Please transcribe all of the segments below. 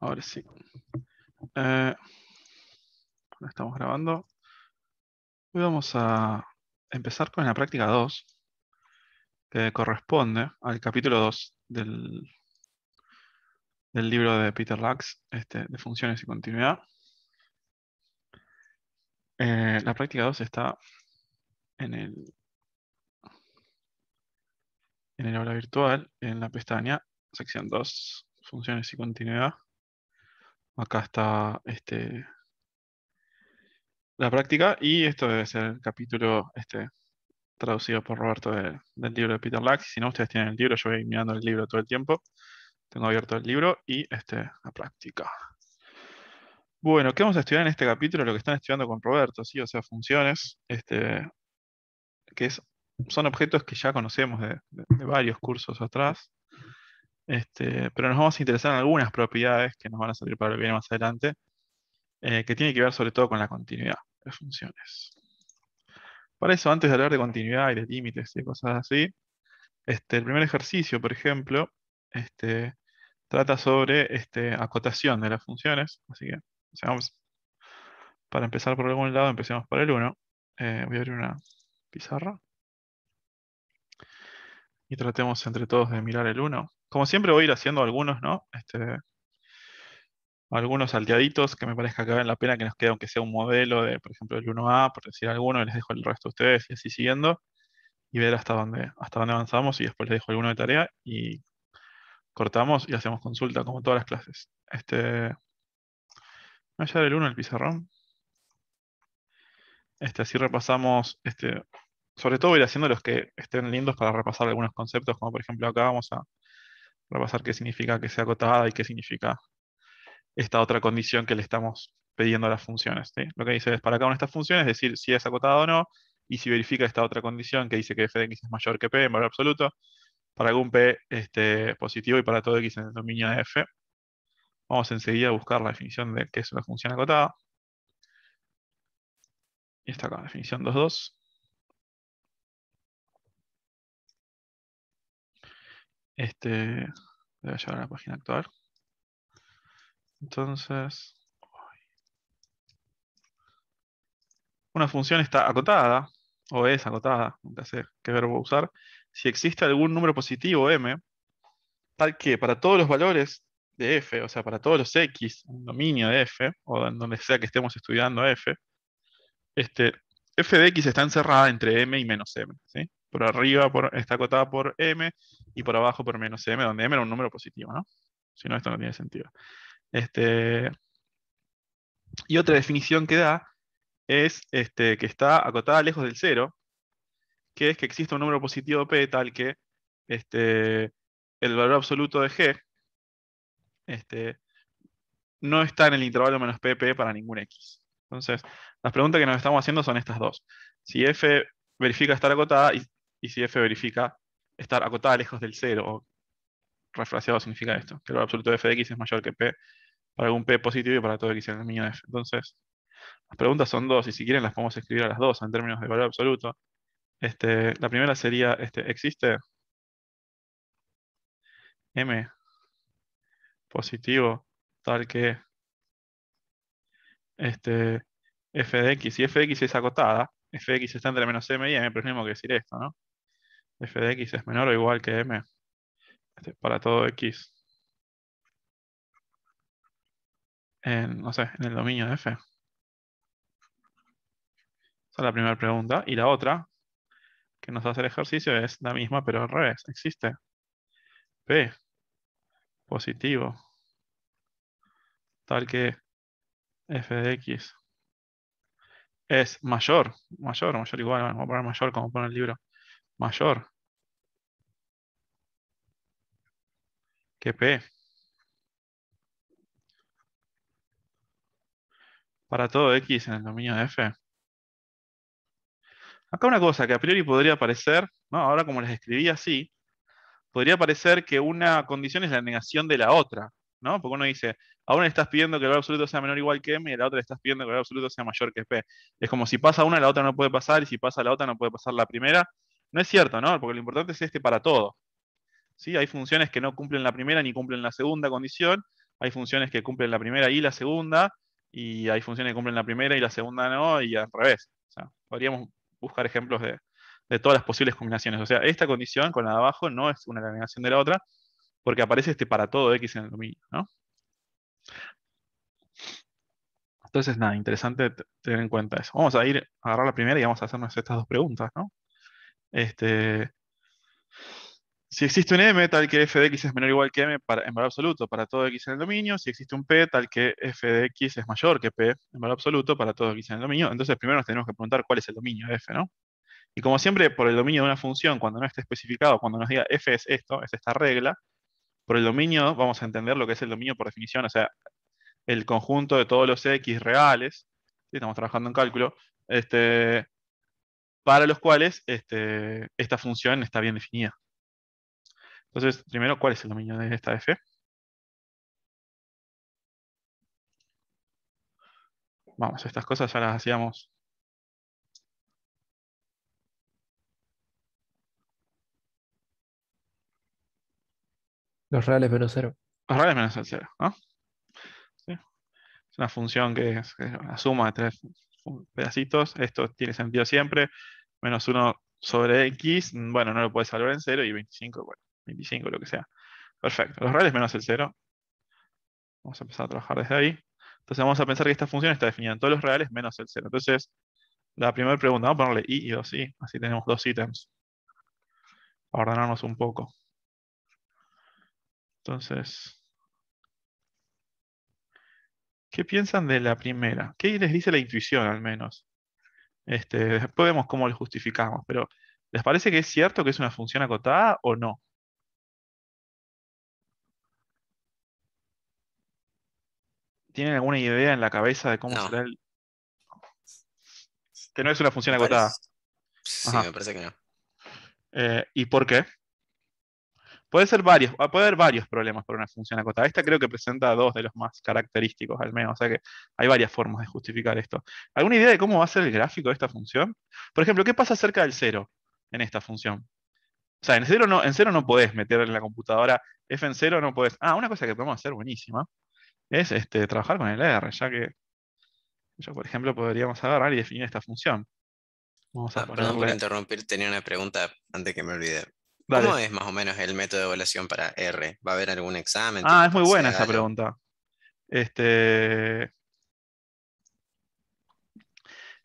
Ahora sí. Eh, estamos grabando. Hoy vamos a empezar con la práctica 2, que corresponde al capítulo 2 del, del libro de Peter Lacks, este, de funciones y continuidad. Eh, la práctica 2 está en el, en el aula virtual, en la pestaña, sección 2, funciones y continuidad. Acá está este, la práctica y esto debe ser el capítulo este, traducido por Roberto del libro de Peter Lack. Si no, ustedes tienen el libro, yo voy mirando el libro todo el tiempo. Tengo abierto el libro y este, la práctica. Bueno, ¿qué vamos a estudiar en este capítulo? Lo que están estudiando con Roberto, ¿sí? O sea, funciones, este, que son objetos que ya conocemos de varios cursos atrás. Este, pero nos vamos a interesar en algunas propiedades que nos van a servir para lo que viene más adelante, eh, que tiene que ver sobre todo con la continuidad de funciones. Para eso, antes de hablar de continuidad y de límites y cosas así, este, el primer ejercicio, por ejemplo, este, trata sobre acotación de las funciones. Así que, para empezar por algún lado, empecemos por el 1. Eh, voy a abrir una pizarra. Y tratemos entre todos de mirar el 1 como siempre voy a ir haciendo algunos, ¿no? Este, algunos salteaditos que me parezca que valen la pena que nos quede, aunque sea un modelo de, por ejemplo, el 1A, por decir alguno, y les dejo el resto a ustedes y así siguiendo, y ver hasta dónde, hasta dónde avanzamos, y después les dejo alguno de tarea y cortamos y hacemos consulta, como todas las clases. Este, a llevar el del 1 el pizarrón? Este, así repasamos, este, sobre todo ir haciendo los que estén lindos para repasar algunos conceptos, como por ejemplo acá vamos a repasar qué significa que sea acotada y qué significa esta otra condición que le estamos pidiendo a las funciones. Lo que dice es para cada una de estas funciones es decir si es acotada o no, y si verifica esta otra condición que dice que f de x es mayor que p en valor absoluto, para algún p este, positivo y para todo x en el dominio de f. Vamos enseguida a buscar la definición de qué es una función acotada. Y está acá, definición 2.2. Este, voy a llevar a la página actual. Entonces, una función está acotada, o es acotada, nunca sé qué verbo usar, si existe algún número positivo m, tal que para todos los valores de f, o sea, para todos los x, dominio de f, o en donde sea que estemos estudiando f, este, f de x está encerrada entre m y menos m. ¿sí? Por arriba está acotada por m y por abajo por menos m, donde m era un número positivo, ¿no? Si no, esto no tiene sentido. Este, y otra definición que da es este, que está acotada lejos del cero, que es que existe un número positivo p tal que este, el valor absoluto de g este, no está en el intervalo menos pp para ningún x. Entonces, las preguntas que nos estamos haciendo son estas dos. Si f verifica estar acotada y y si f verifica estar acotada lejos del cero, o refraseado significa esto, que el valor absoluto de f de x es mayor que p para algún p positivo y para todo x en el dominio f. Entonces, las preguntas son dos, y si quieren las podemos escribir a las dos en términos de valor absoluto. Este, la primera sería, este, ¿existe m positivo tal que este, f de x, si f de x es acotada, f de x está entre menos m y m, pero tenemos que decir esto, ¿no? f de x es menor o igual que m este, para todo x en, no sé, en el dominio de f. Esa es la primera pregunta. Y la otra, que nos hace el ejercicio, es la misma, pero al revés. Existe p positivo tal que f de x es mayor, mayor, mayor igual, vamos a poner mayor como pone el libro, mayor que P. Para todo X en el dominio de F. Acá una cosa que a priori podría parecer, ¿no? ahora como les escribí así, podría parecer que una condición es la negación de la otra. ¿no? Porque uno dice, a una le estás pidiendo que el valor absoluto sea menor o igual que m y a la otra le estás pidiendo que el valor absoluto sea mayor que p. Es como si pasa una, la otra no puede pasar, y si pasa la otra no puede pasar la primera, no es cierto, ¿no? Porque lo importante es este para todo. ¿Sí? Hay funciones que no cumplen la primera ni cumplen la segunda condición, hay funciones que cumplen la primera y la segunda, y hay funciones que cumplen la primera y la segunda no, y al revés. O sea, podríamos buscar ejemplos de, de, todas las posibles combinaciones. O sea, esta condición con la de abajo no es una combinación de la otra, porque aparece este para todo x en el dominio, ¿no? Entonces, nada, interesante tener en cuenta eso. Vamos a ir a agarrar la primera y vamos a hacernos estas dos preguntas, ¿no? Este, si existe un M, tal que f de x es menor o igual que m en valor absoluto para todo x en el dominio. Si existe un P, tal que f de x es mayor que P en valor absoluto para todo x en el dominio. Entonces primero nos tenemos que preguntar cuál es el dominio de f, ¿no? Y como siempre, por el dominio de una función, cuando no esté especificado, cuando nos diga f es esto, es esta regla, por el dominio vamos a entender lo que es el dominio por definición, o sea, el conjunto de todos los x reales, estamos trabajando en cálculo, este, para los cuales este, esta función está bien definida. Entonces, primero, ¿cuál es el dominio de esta f? Vamos, estas cosas ya las hacíamos Los reales menos cero. Los reales menos el cero, Es una función que es, que suma de tres pedacitos. Esto tiene sentido siempre menos 1 sobre x, mm, bueno, no lo puedes salvar en 0 y 25, bueno, 25, lo que sea. Perfecto, los reales menos el 0. Vamos a empezar a trabajar desde ahí. Entonces vamos a pensar que esta función está definida en todos los reales menos el 0. Entonces, la primera pregunta, vamos a ponerle i y 2i, así tenemos dos ítems. Para ordenarnos un poco. Entonces, ¿qué piensan de la primera? ¿Qué les dice la intuición al menos? Este, después vemos cómo lo justificamos, pero ¿les parece que es cierto que es una función acotada o no? ¿Tienen alguna idea en la cabeza de cómo será Que no es una función acotada. Sí, me parece que no. Eh, ¿Y por qué? Puede ser varios, ah, haber varios problemas por una función acotada. Esta creo que presenta dos de los más característicos, al menos. O sea que hay varias formas de justificar esto. ¿Alguna idea de cómo va a ser el gráfico de esta función? Por ejemplo, ¿qué pasa cerca del cero en esta función? O sea, en cero no, en cero no podés meter en la computadora f en cero, no podés. Ah, una cosa que podemos hacer buenísima es este, trabajar con el R, ya que yo, por ejemplo, podríamos agarrar y definir esta función. Vamos a ah, Perdón por interrumpir, tenía una pregunta antes que me olvidé. ¿Cómo es más o menos el método de evaluación para R? ¿Va a haber algún examen? Ah, es muy buena esa pregunta. Este...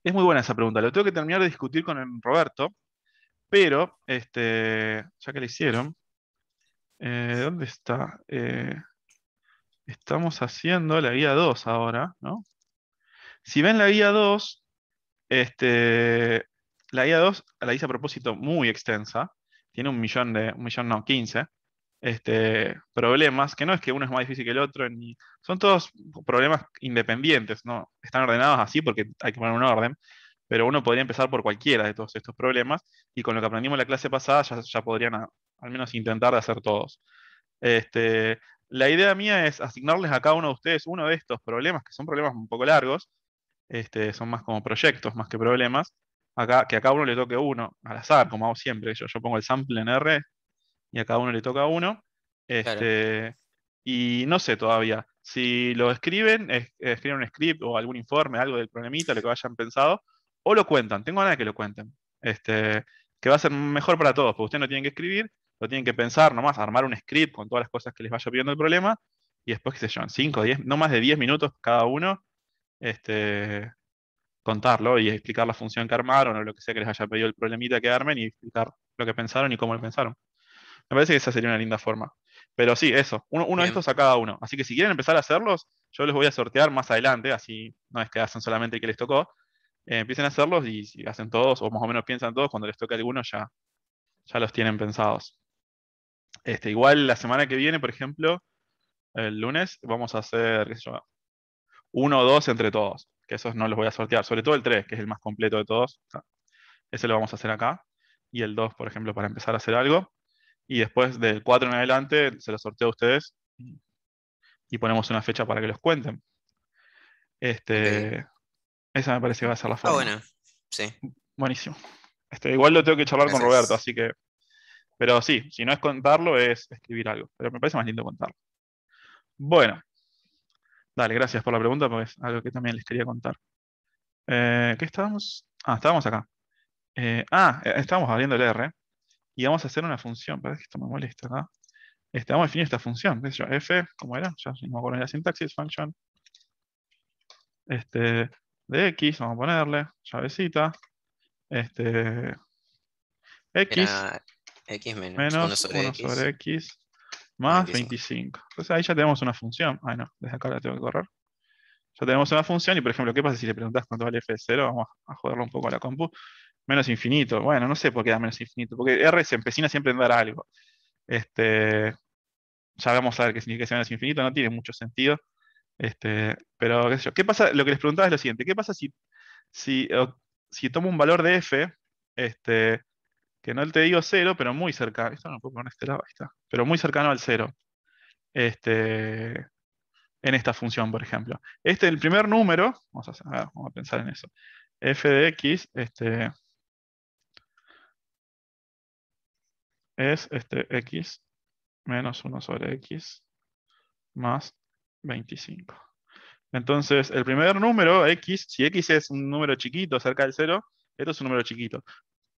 Es muy buena esa pregunta. Lo tengo que terminar de discutir con Roberto, pero este, ya que la hicieron, eh, ¿dónde está? Eh, estamos haciendo la guía 2 ahora, ¿no? Si ven la guía 2, este, la guía 2 la hice a propósito muy extensa, tiene un millón de, un millón no, 15 este, problemas, que no es que uno es más difícil que el otro, son todos problemas independientes, ¿no? Están ordenados así porque hay que poner un orden, pero uno podría empezar por cualquiera de todos estos problemas y con lo que aprendimos en la clase pasada ya, podrían ah, al menos intentar de hacer todos. Este, la idea mía es asignarles a cada uno de ustedes uno de estos problemas, que son problemas un poco largos, este, son más como proyectos más que problemas, que a cada uno le toque uno, al azar, como hago siempre. Yo, pongo el sample en R y a cada uno le toca uno. Este, y no sé todavía. Si lo escriben, escriben un script o algún informe, algo del problemita, lo que hayan pensado, o lo cuentan. Tengo ganas de que lo cuenten. Este, que va a ser mejor para todos, porque ustedes no tienen que escribir, lo tienen que pensar nomás, armar un script con todas las cosas que les vaya pidiendo el problema, y después, qué sé yo, en 5, 10, no más de 10 minutos cada uno, este, contarlo y explicar la función que armaron o lo que sea que les haya pedido el problemita que armen y explicar lo que pensaron y cómo lo pensaron. Me parece que esa sería una linda forma. Pero sí, eso, uno, de estos a cada uno. Así que si quieren empezar a hacerlos, yo los voy a sortear más adelante, así no es que hacen solamente que les tocó. Eh, empiecen a hacerlos y si hacen todos, o más o menos piensan todos, cuando les toque alguno ya, ya los tienen pensados. Este, igual la semana que viene, por ejemplo, el lunes, vamos a hacer, uno o dos entre todos esos no los voy a sortear, sobre todo el 3, que es el más completo de todos. Ese lo vamos a hacer acá. Y el 2, por ejemplo, para empezar a hacer algo. Y después del 4 en adelante se lo sorteo a ustedes y ponemos una fecha para que los cuenten. Este, Esa me parece que va a ser la forma. Ah, bueno, sí. Buenísimo. Este, igual lo tengo que charlar con Roberto, así que. Pero sí, si no es contarlo, es escribir algo. Pero me parece más lindo contarlo. Bueno, Dale, gracias por la pregunta, porque es algo que también les quería contar. Eh, ¿Qué estábamos? Ah, estábamos acá. Eh, ah, eh, estábamos abriendo el R y vamos a hacer una función. Parece que esto me molesta acá. Este, vamos a definir esta función. F, ¿cómo era? Ya no me acuerdo la sintaxis, function. Este, de X, vamos a ponerle, llavecita. Este, X. menos, 1 sobre X más 25. Entonces ahí ya tenemos una función. Ah, no, desde acá la tengo que correr. Ya tenemos una función y, por ejemplo, ¿qué pasa si le preguntas cuánto vale f de 0? Vamos a joderlo un poco a la compu. Menos infinito. Bueno, no sé por qué da menos infinito. Porque R se empecina siempre en dar algo. Este, ya vamos a ver qué significa menos infinito. No tiene mucho sentido. Este, pero, qué sé ¿Qué pasa? Lo que les preguntaba es lo siguiente. ¿Qué pasa si, si, si tomo un valor de f este, que no te digo cero, pero muy cercano. Esto no puedo poner este lado, está. Pero muy cercano al cero. Este, en esta función, por ejemplo. Este, es el primer número, vamos a, pensar en eso. f de x este, es este x menos 1 sobre x más 25. Entonces, el primer número, x, si x es un número chiquito, cerca del 0, esto es un número chiquito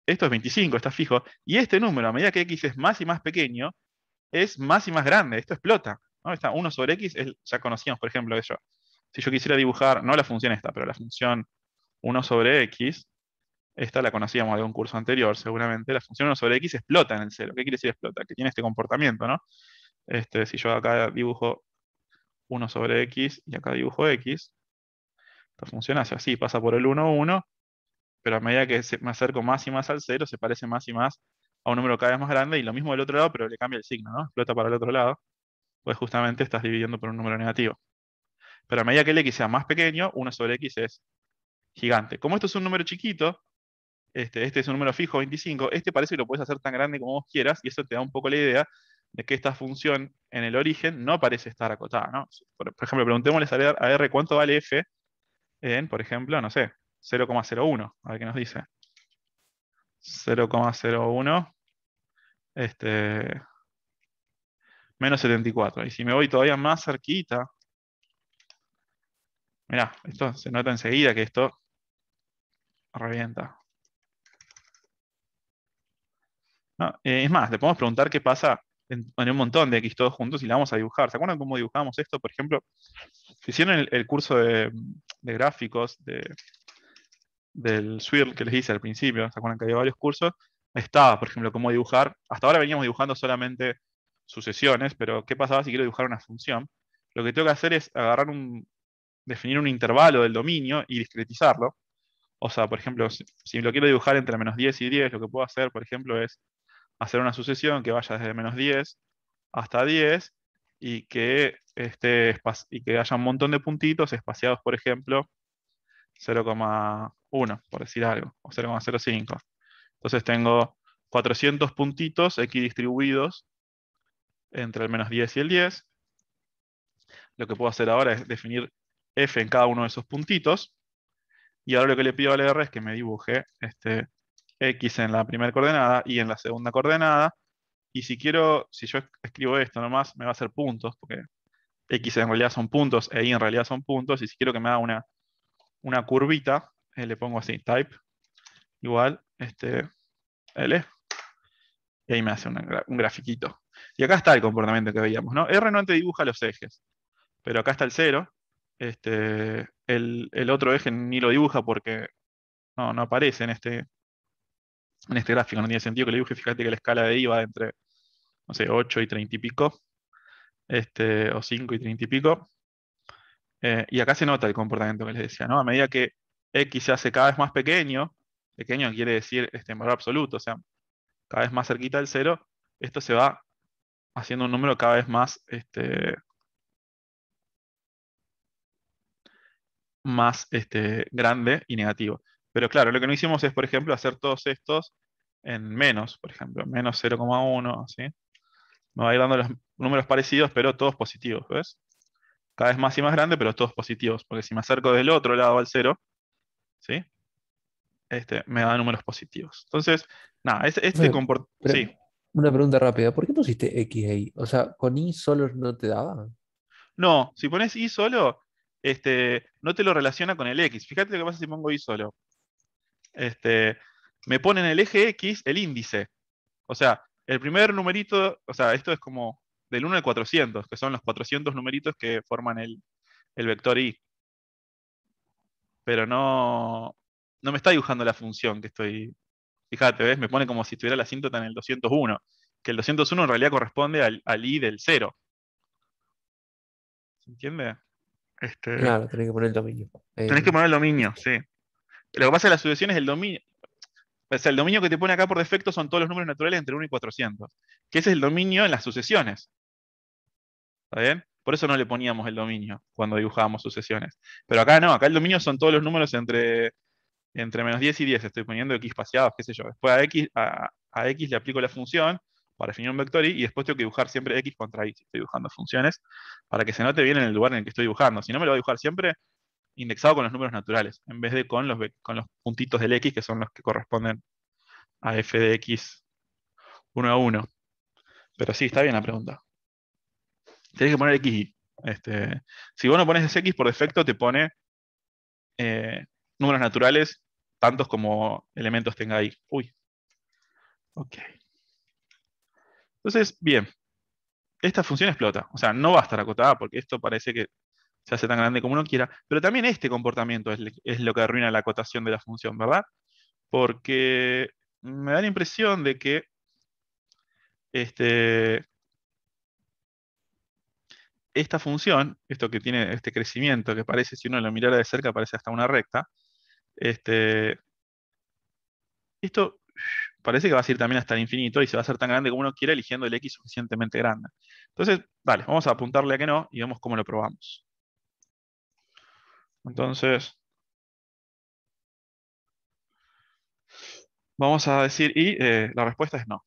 esto es 25, está fijo, y este número, a medida que x es más y más pequeño, es más y más grande, esto explota. ¿no? Está 1 sobre x, ya conocíamos, por ejemplo, eso. Si yo quisiera dibujar, no la función esta, pero la función 1 sobre x, esta la conocíamos de un curso anterior, seguramente, la función 1 sobre x explota en el 0. ¿Qué quiere decir explota? Que tiene este comportamiento, ¿no? Este, si yo acá dibujo 1 sobre x y acá dibujo x, esta función hace así, pasa por el 1, 1, pero a medida que me acerco más y más al cero, se parece más y más a un número cada vez más grande, y lo mismo del otro lado, pero le cambia el signo, ¿no? Explota para el otro lado, pues justamente estás dividiendo por un número negativo. Pero a medida que el x sea más pequeño, 1 sobre x es gigante. Como esto es un número chiquito, este, este es un número fijo, 25, este parece que lo puedes hacer tan grande como vos quieras, y eso te da un poco la idea de que esta función en el origen no parece estar acotada, ¿no? Por, ejemplo, preguntémosle a R cuánto vale f en, por ejemplo, no sé, 0,01, a ver qué nos dice. 0,01 este, menos 74. Y si me voy todavía más cerquita, mirá, esto se nota enseguida que esto revienta. Eh, es más, le podemos preguntar qué pasa en, un montón de X todos juntos y la vamos a dibujar. ¿Se acuerdan cómo dibujamos esto? Por ejemplo, si hicieron el, curso de gráficos de, del swirl que les hice al principio, ¿se acuerdan que había varios cursos? Estaba, por ejemplo, cómo dibujar. Hasta ahora veníamos dibujando solamente sucesiones, pero ¿qué pasaba si quiero dibujar una función? Lo que tengo que hacer es agarrar un, definir un intervalo del dominio y discretizarlo. O sea, por ejemplo, si, lo quiero dibujar entre menos 10 y 10, lo que puedo hacer, por ejemplo, es hacer una sucesión que vaya desde menos 10 hasta 10 y que, este, y que haya un montón de puntitos espaciados, por ejemplo, 0,1, por decir algo, o 0,05. Entonces tengo 400 puntitos equidistribuidos entre el menos 10 y el 10. Lo que puedo hacer ahora es definir f en cada uno de esos puntitos. Y ahora lo que le pido al R es que me dibuje este x en la primera coordenada y en la segunda coordenada. Y si quiero, si yo escribo esto nomás, me va a hacer puntos, porque x en realidad son puntos e y en realidad son puntos. Y si quiero que me haga una una curvita, eh, le pongo así, type, igual, este, L, y ahí me hace un grafiquito. Y acá está el comportamiento que veíamos, ¿no? R no te dibuja los ejes, pero acá está el cero este, el, otro eje ni lo dibuja porque no, aparece en este, en este gráfico, no tiene sentido que lo dibuje, fíjate que la escala de I va entre, no sé, 8 y 30 y pico, este, o 5 y 30 y pico, eh, y acá se nota el comportamiento que les decía, ¿no? A medida que X se hace cada vez más pequeño, pequeño quiere decir este, en valor absoluto, o sea, cada vez más cerquita del cero, esto se va haciendo un número cada vez más, este, más este, grande y negativo. Pero claro, lo que no hicimos es, por ejemplo, hacer todos estos en menos, por ejemplo, menos 0,1, así Me va a ir dando los números parecidos, pero todos positivos, ¿ves? cada vez más y más grande, pero todos positivos, porque si me acerco del otro lado al cero, ¿sí? Este, me da números positivos. Entonces, nada, este comportamiento... Una pregunta rápida, ¿por qué pusiste X ahí? O sea, ¿con Y solo no te daba? No, si pones Y solo, este, no te lo relaciona con el X. Fíjate lo que pasa si pongo Y solo. Este, me pone en el eje X el índice. O sea, el primer numerito, o sea, esto es como del 1 al 400, que son los 400 numeritos que forman el, vector i. Pero no, no me está dibujando la función que estoy... Fíjate, ¿ves? Me pone como si estuviera la asíntota en el 201, que el 201 en realidad corresponde al, al i del 0. ¿Se entiende? Este, claro, tenés que poner el dominio. Eh, tenés que poner el dominio, sí. Lo que pasa en las sucesiones es el dominio. O el dominio que te pone acá por defecto son todos los números naturales entre 1 y 400. Que ese es el dominio en las sucesiones. ¿Está bien? Por eso no le poníamos el dominio cuando dibujábamos sucesiones. Pero acá no, acá el dominio son todos los números entre, entre menos 10 y 10. Estoy poniendo x paseados, qué sé yo. Después a x, a, x le aplico la función para definir un vector y, después tengo que dibujar siempre x contra y estoy dibujando funciones, para que se note bien en el lugar en el que estoy dibujando. Si no, me lo voy a dibujar siempre indexado con los números naturales, en vez de con los, con los puntitos del x, que son los que corresponden a f de x 1 a 1. Pero sí, está bien la pregunta. Tenés que poner x. Este, si vos no pones ese X, por defecto te pone eh, números naturales, tantos como elementos tenga ahí. Uy. Ok. Entonces, bien. Esta función explota. O sea, no va a estar acotada porque esto parece que se hace tan grande como uno quiera. Pero también este comportamiento es, lo que arruina la acotación de la función, ¿verdad? Porque me da la impresión de que este, esta función, esto que tiene este crecimiento, que parece, si uno lo mirara de cerca, parece hasta una recta, este, esto parece que va a ir también hasta el infinito y se va a hacer tan grande como uno quiera eligiendo el x suficientemente grande. Entonces, vale, vamos a apuntarle a que no y vemos cómo lo probamos. Entonces, vamos a decir, y eh, la respuesta es no.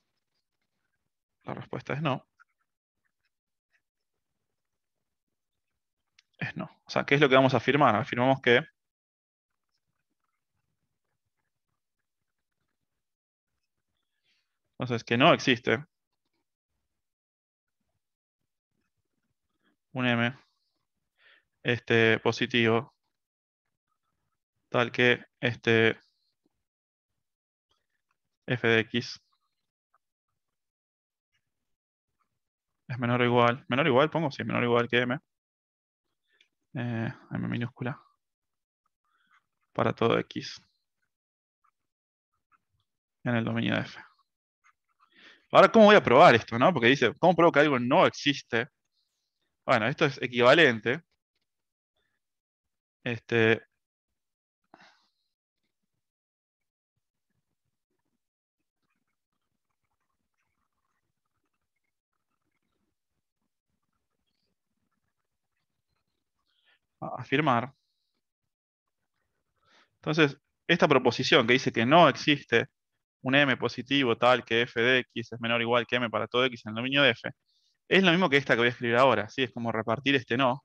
La respuesta es no. no. O sea, ¿qué es lo que vamos a afirmar? Afirmamos que Entonces, que no existe un M este, positivo tal que este f de x es menor o igual, menor o igual pongo, sí, menor o igual que m, eh, M minúscula para todo X en el dominio de F. Ahora, ¿cómo voy a probar esto? Porque dice, ¿cómo pruebo que algo no existe? Bueno, esto es equivalente este, afirmar Entonces, esta proposición que dice que no existe un m positivo tal que f de x es menor o igual que m para todo x en el dominio de f, es lo mismo que esta que voy a escribir ahora, ¿sí? es como repartir este no.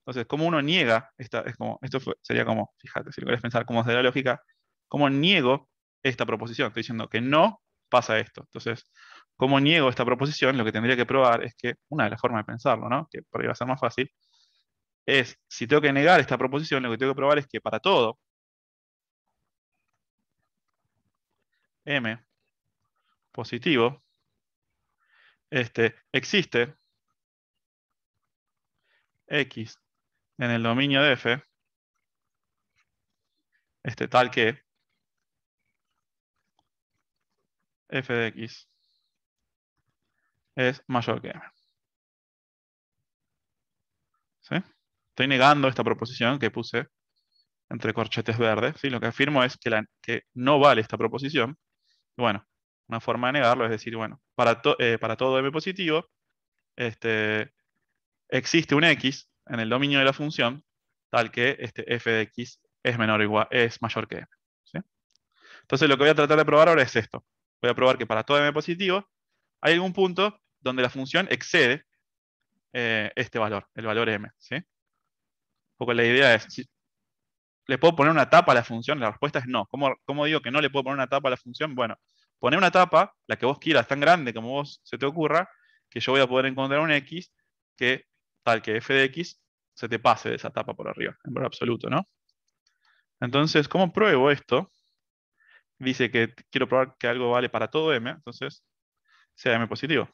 Entonces, como uno niega, esta, es como, esto sería como, fíjate, si lo querés pensar como desde la lógica, como niego esta proposición, estoy diciendo que no pasa esto. Entonces, como niego esta proposición, lo que tendría que probar es que, una de las formas de pensarlo, ¿no? que por ahí va a ser más fácil, es, si tengo que negar esta proposición, lo que tengo que probar es que para todo m positivo, este, existe x en el dominio de f, este, tal que f de x es mayor que m. ¿Sí? estoy negando esta proposición que puse entre corchetes verdes. ¿sí? Lo que afirmo es que, la, que no vale esta proposición. bueno, una forma de negarlo es decir, bueno, para, eh, para todo m positivo, este, existe un x en el dominio de la función tal que este f de x es, menor igual, es mayor que m. Entonces lo que voy a tratar de probar ahora es esto. Voy a probar que para todo m positivo hay algún punto donde la función excede eh, este valor, el valor m. ¿sí? Porque la idea es, ¿le puedo poner una tapa a la función? La respuesta es no. ¿Cómo, digo que no le puedo poner una tapa a la función? Bueno, poner una tapa, la que vos quieras, tan grande como vos se te ocurra, que yo voy a poder encontrar un x que tal que f de x se te pase de esa tapa por arriba, en valor absoluto, ¿no? Entonces, ¿cómo pruebo esto? Dice que quiero probar que algo vale para todo m, entonces sea m positivo.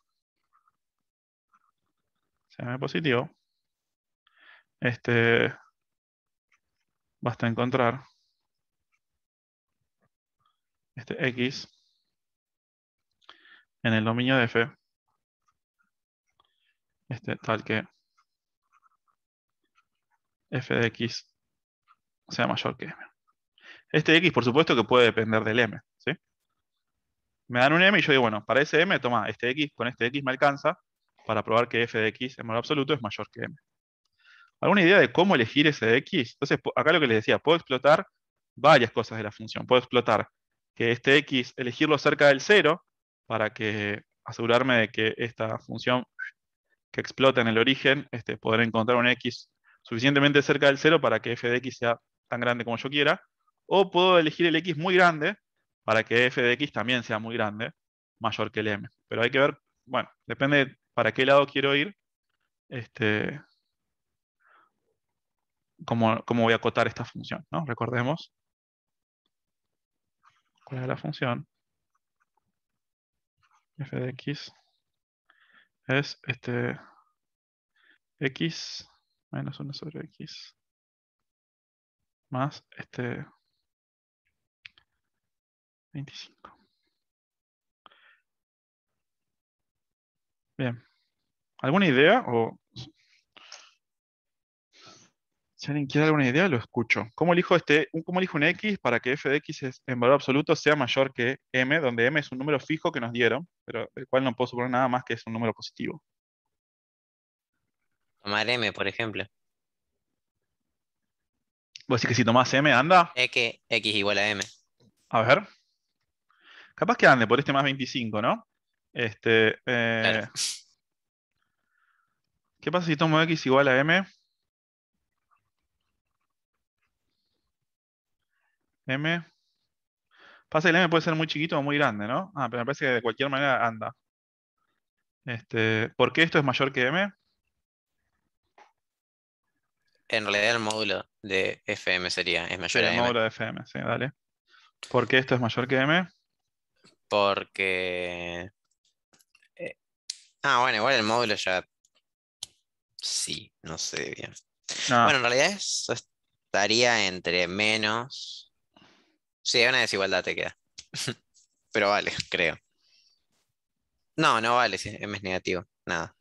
Sea m positivo. Este, basta encontrar este X en el dominio de F, este, tal que F de X sea mayor que M. Este X, por supuesto, que puede depender del M. ¿sí? Me dan un M y yo digo, bueno, para ese M, toma, este X con este X me alcanza para probar que F de X en valor absoluto es mayor que M alguna idea de cómo elegir ese x. Entonces, acá lo que les decía, puedo explotar varias cosas de la función. Puedo explotar que este x, elegirlo cerca del 0, para que asegurarme de que esta función que explota en el origen, este, poder encontrar un x suficientemente cerca del 0 para que f de x sea tan grande como yo quiera. O puedo elegir el x muy grande para que f de x también sea muy grande, mayor que el m. Pero hay que ver, bueno, depende para qué lado quiero ir. Este, cómo, voy a acotar esta función, ¿no? Recordemos cuál es la función f de x es este x menos 1 sobre x más este 25. Bien. ¿Alguna idea o si alguien quiere alguna idea, lo escucho. ¿Cómo elijo, este, ¿Cómo elijo un x para que f de x en valor absoluto sea mayor que m, donde m es un número fijo que nos dieron, pero el cual no puedo suponer nada más que es un número positivo? Tomar m, por ejemplo. ¿Vos decís que si tomás m anda? Es que x igual a m. A ver. Capaz que ande por este más 25, ¿no? Este, eh, ¿Qué pasa si tomo x igual a m? M. Pasa el M puede ser muy chiquito o muy grande, ¿no? Ah, pero me parece que de cualquier manera anda. Este, ¿Por qué esto es mayor que M? En realidad el módulo de FM sería, es mayor que M. El módulo de FM, sí, dale. ¿Por qué esto es mayor que M? Porque... Eh, ah, bueno, igual el módulo ya... Sí, no sé bien. Ah. Bueno, en realidad estaría entre menos Sí, una desigualdad te queda. Pero vale, creo. No, no vale, si M es negativo, nada.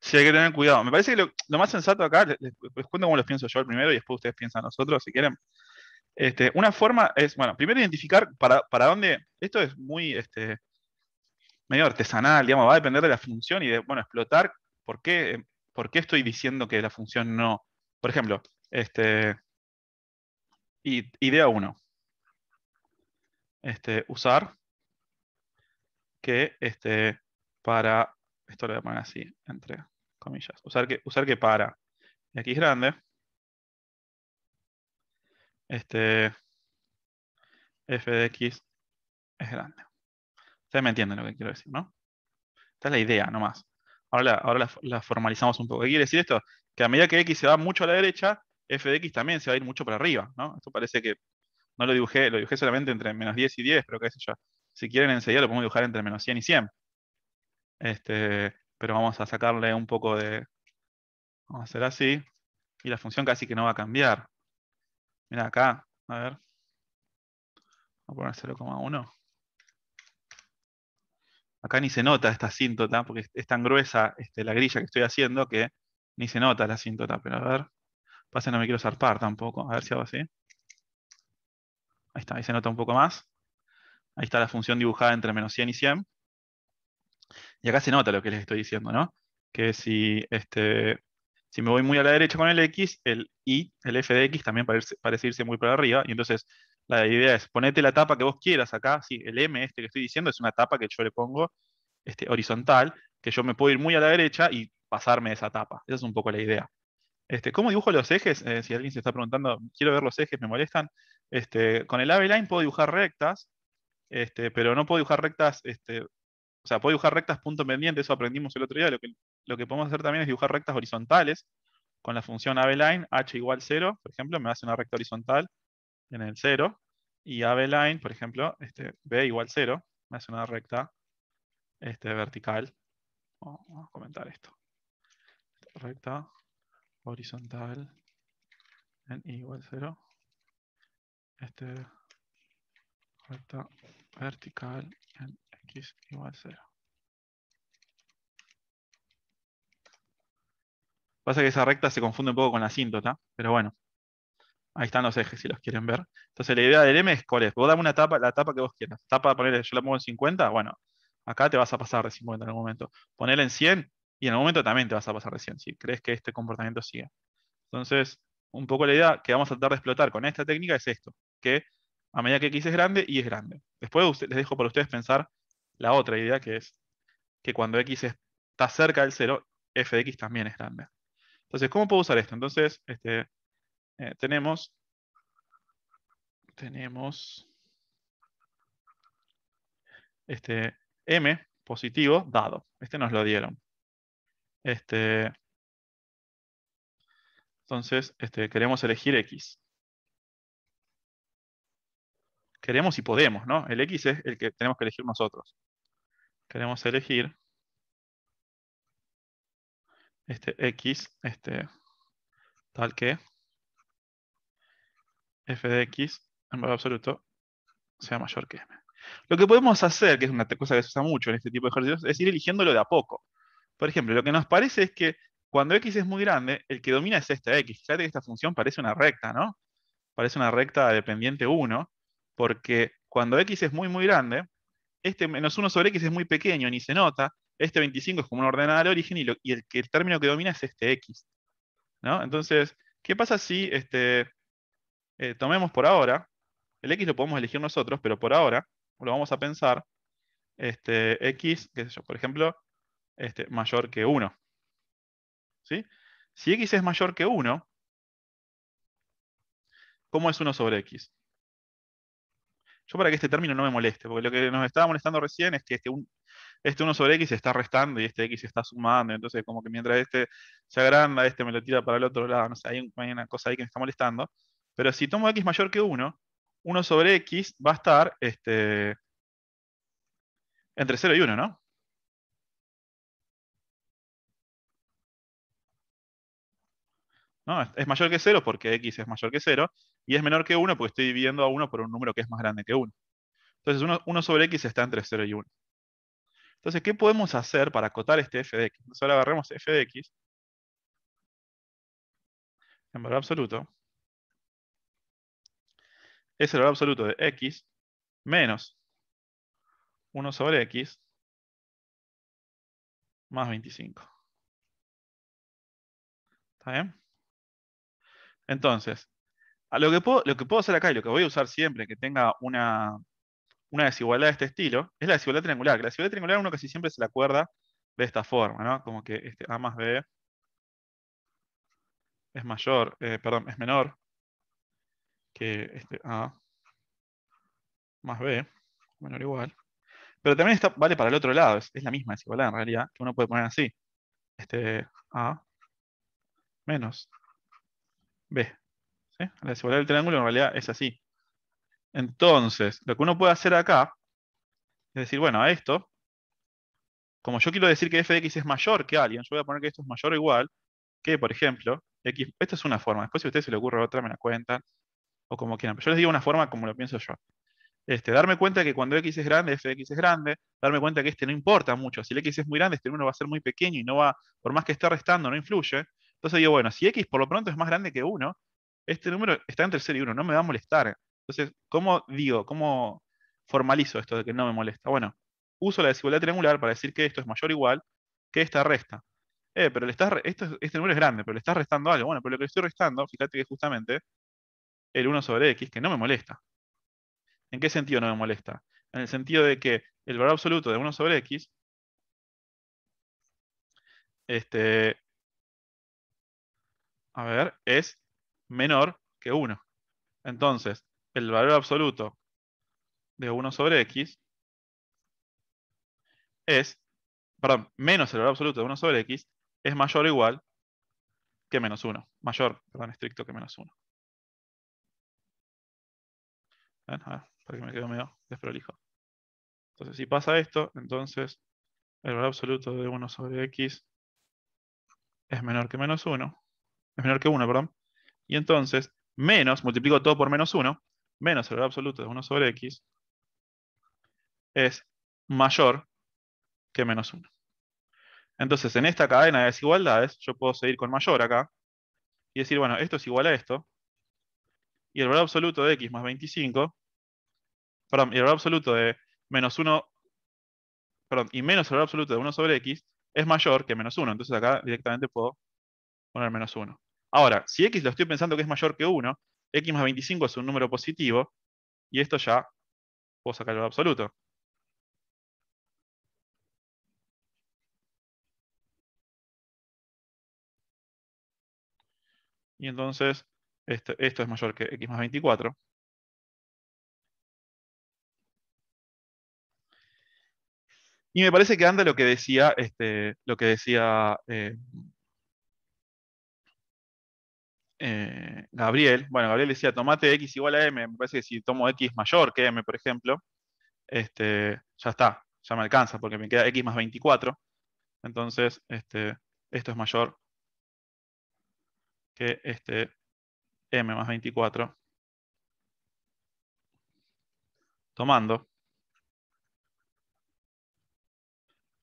Sí, hay que tener cuidado. Me parece que lo, más sensato acá, les, cuento cómo los pienso yo primero y después ustedes piensan nosotros, si quieren. Este, una forma es, bueno, primero identificar para, dónde, esto es muy este, medio artesanal, digamos, va a depender de la función y de, bueno, explotar por qué, eh, por qué estoy diciendo que la función no. Por ejemplo, este, idea 1. Este, usar que este, para, esto lo voy a poner así, entre comillas, usar que, usar que para x grande, este, f de x es grande. Ustedes me entienden lo que quiero decir, ¿no? Esta es la idea nomás. Ahora, ahora la, la formalizamos un poco. ¿Qué quiere decir esto? Que a medida que x se va mucho a la derecha, f de x también se va a ir mucho para arriba, ¿no? Esto parece que no lo dibujé, lo dibujé solamente entre menos 10 y 10, pero qué sé yo. Si quieren enseguida lo podemos dibujar entre menos 100 y 100. Este, pero vamos a sacarle un poco de... Vamos a hacer así. Y la función casi que no va a cambiar. Mira acá, a ver. Vamos a poner 0,1. Acá ni se nota esta asíntota, porque es tan gruesa este, la grilla que estoy haciendo que ni se nota la asíntota. Pero a ver, pasa, no me quiero zarpar tampoco. A ver si hago así. Ahí está, se nota un poco más. Ahí está la función dibujada entre menos 100 y 100. Y acá se nota lo que les estoy diciendo, ¿no? Que si, este, si me voy muy a la derecha con el X, el Y, el F de X también parece, irse muy por arriba. Y entonces la idea es ponete la tapa que vos quieras acá. Sí, el M este que estoy diciendo es una tapa que yo le pongo este, horizontal, que yo me puedo ir muy a la derecha y pasarme esa tapa. Esa es un poco la idea. Este, ¿Cómo dibujo los ejes? Eh, si alguien se está preguntando, quiero ver los ejes, me molestan. Este, con el Aveline puedo dibujar rectas, este, pero no puedo dibujar rectas, este, o sea, puedo dibujar rectas punto pendiente, eso aprendimos el otro día, lo que, podemos hacer también es dibujar rectas horizontales, con la función Aveline, h igual 0, por ejemplo, me hace una recta horizontal en el 0, y Aveline, por ejemplo, b igual 0, me hace una recta este, vertical. Vamos a comentar esto. Recta horizontal en igual 0 este recta vertical en x igual 0. Pasa que esa recta se confunde un poco con la asíntota, pero bueno. Ahí están los ejes si los quieren ver. Entonces la idea del M es cuál es. Vos dame una tapa, la tapa que vos quieras. Tapa, poner yo la pongo en 50, bueno, acá te vas a pasar de 50 en algún momento. Ponerla en 100 y en algún momento también te vas a pasar de 100 si crees que este comportamiento sigue. Entonces, un poco la idea que vamos a tratar de explotar con esta técnica es esto que a medida que X es grande, Y es grande. Después les dejo para ustedes pensar la otra idea, que es que cuando X está cerca del 0, f de X también es grande. Entonces, ¿cómo puedo usar esto? Entonces, este, eh, tenemos, tenemos este, M positivo dado. Este nos lo dieron. Este, entonces, este, queremos elegir X queremos y podemos, ¿no? El X es el que tenemos que elegir nosotros. Queremos elegir este X, este, tal que f de X en valor absoluto sea mayor que M. Lo que podemos hacer, que es una cosa que se usa mucho en este tipo de ejercicios, es ir eligiéndolo de a poco. Por ejemplo, lo que nos parece es que cuando x es muy grande, el que domina es esta x. Fíjate que esta función parece una recta, ¿no? Parece una recta dependiente 1, porque cuando x es muy, muy grande, este menos 1 sobre x es muy pequeño, ni se nota, este 25 es como una ordenada al origen y, el, término que domina es este x. Entonces, ¿qué pasa si este, eh, tomemos por ahora, el x lo podemos elegir nosotros, pero por ahora lo vamos a pensar, este, x, qué sé yo, por ejemplo, este, mayor que 1. Si x es mayor que 1, ¿cómo es 1 sobre x? Yo para que este término no me moleste, porque lo que nos estaba molestando recién es que este, un, 1 este sobre x se está restando y este x se está sumando, entonces como que mientras este se agranda, este me lo tira para el otro lado, no sé, hay, una cosa ahí que me está molestando, pero si tomo x mayor que 1, 1 sobre x va a estar este, entre 0 y 1, ¿no? Es mayor que 0 porque x es mayor que 0 y es menor que 1 porque estoy dividiendo a 1 por un número que es más grande que 1. Entonces 1, 1 sobre x está entre 0 y 1. Entonces, ¿qué podemos hacer para acotar este f de x? Entonces ahora agarremos f de x en valor absoluto. Es el valor absoluto de x menos 1 sobre x más 25. ¿Está bien? Entonces, lo, que puedo, hacer acá y lo que voy a usar siempre que tenga una, desigualdad de este estilo es la desigualdad triangular. la desigualdad triangular uno casi siempre se la acuerda de esta forma, ¿no? Como que este A más B es mayor, eh, perdón, es menor que este A más B, menor o igual. Pero también está, vale para el otro lado, es, la misma desigualdad en realidad, que uno puede poner así. Este A menos B. La desigualdad del triángulo en realidad es así. Entonces, lo que uno puede hacer acá es decir, bueno, a esto, como yo quiero decir que f de x es mayor que alguien, yo voy a poner que esto es mayor o igual que, por ejemplo, x. Esta es una forma. Después, si a ustedes se le ocurre otra, me la cuentan o como quieran. Pero yo les digo una forma como lo pienso yo. Este, darme cuenta que cuando x es grande, f de x es grande, darme cuenta que este no importa mucho. Si el x es muy grande, este número va a ser muy pequeño y no va, por más que esté restando, no influye. Entonces digo, bueno, si X por lo pronto es más grande que 1, este número está entre 0 y 1, no me va a molestar. Entonces, ¿cómo digo, cómo formalizo esto de que no me molesta? Bueno, uso la desigualdad triangular para decir que esto es mayor o igual que esta resta. Eh, pero le este número es grande, pero le estás restando algo. Bueno, pero lo que le estoy restando, fíjate que justamente el 1 sobre x, que no me molesta. ¿En qué sentido no me molesta? En el sentido de que el valor absoluto de 1 sobre x este, a ver, es menor que 1. Entonces, el valor absoluto de 1 sobre x es, perdón, menos el valor absoluto de 1 sobre x es mayor o igual que menos 1. Mayor, perdón, estricto que menos 1. A ver, para que me quede medio desprolijo. Entonces, si pasa esto, entonces el valor absoluto de 1 sobre x es menor que menos 1 es menor que 1, perdón. Y entonces, menos, multiplico todo por menos 1, menos el valor absoluto de 1 sobre x, es mayor que menos 1. Entonces, en esta cadena de desigualdades, yo puedo seguir con mayor acá, y decir, bueno, esto es igual a esto, y el valor absoluto de x más 25, perdón, y el valor absoluto de menos 1, perdón, y menos el valor absoluto de 1 sobre x, es mayor que menos 1. Entonces acá directamente puedo poner menos 1. Ahora, si x lo estoy pensando que es mayor que 1, x más 25 es un número positivo, y esto ya puedo sacarlo de absoluto. Y entonces, esto, es mayor que x más 24. Y me parece que anda lo que decía, este, lo que decía eh, eh, Gabriel, bueno, Gabriel decía, tomate x igual a m, me parece que si tomo x mayor que m, por ejemplo, este, ya está, ya me alcanza, porque me queda x más 24, entonces este, esto es mayor que este m más 24, tomando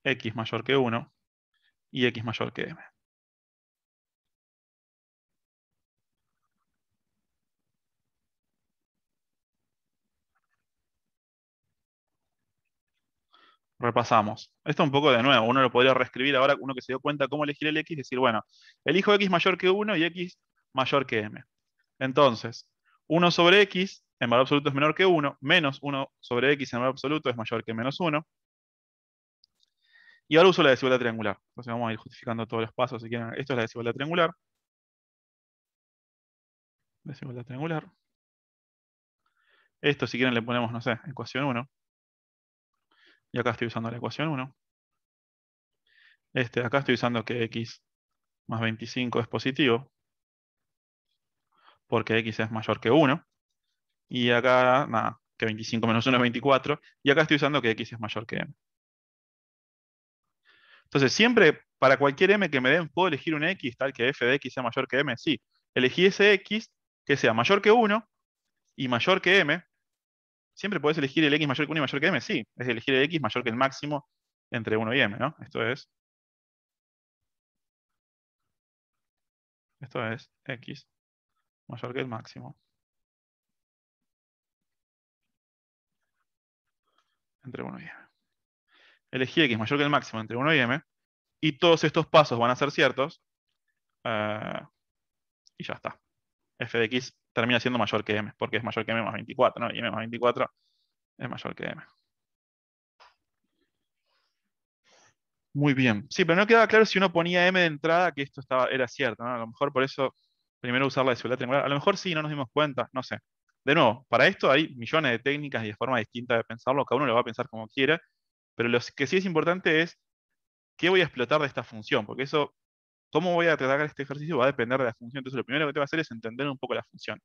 x mayor que 1 y x mayor que m. repasamos. Esto un poco de nuevo, uno lo podría reescribir ahora, uno que se dio cuenta cómo elegir el x, decir, bueno, elijo x mayor que 1 y x mayor que m. Entonces, 1 sobre x en valor absoluto es menor que 1, menos 1 sobre x en valor absoluto es mayor que menos 1. Y ahora uso la desigualdad triangular. Entonces vamos a ir justificando todos los pasos. Si quieren. Esto es la desigualdad triangular. Desigualdad triangular. Esto, si quieren, le ponemos, no sé, ecuación 1. Y acá estoy usando la ecuación 1. Este acá estoy usando que x más 25 es positivo, porque x es mayor que 1. Y acá, nada, que 25 menos 1 es 24. Y acá estoy usando que x es mayor que m. Entonces, siempre, para cualquier m que me den, ¿puedo elegir un x tal que f de x sea mayor que m? Sí. Elegí ese x que sea mayor que 1 y mayor que m, siempre puedes elegir el x mayor que 1 y mayor que m, sí, es elegir el x mayor que el máximo entre 1 y m, ¿no? Esto es, esto es x mayor que el máximo. Entre 1 y m. Elegí x mayor que el máximo entre 1 y m, y todos estos pasos van a ser ciertos, eh, y ya está. f de x termina siendo mayor que m, porque es mayor que m más 24, ¿no? Y m más 24 es mayor que m. Muy bien. Sí, pero no quedaba claro si uno ponía m de entrada que esto estaba, era cierto, ¿no? A lo mejor por eso primero usar la desigualdad triangular. A lo mejor sí, no nos dimos cuenta, no sé. De nuevo, para esto hay millones de técnicas y de formas distintas de pensarlo, cada uno lo va a pensar como quiera, pero lo que sí es importante es qué voy a explotar de esta función, porque eso ¿Cómo voy a tratar este ejercicio? Va a depender de la función. Entonces, lo primero que te va a hacer es entender un poco la función.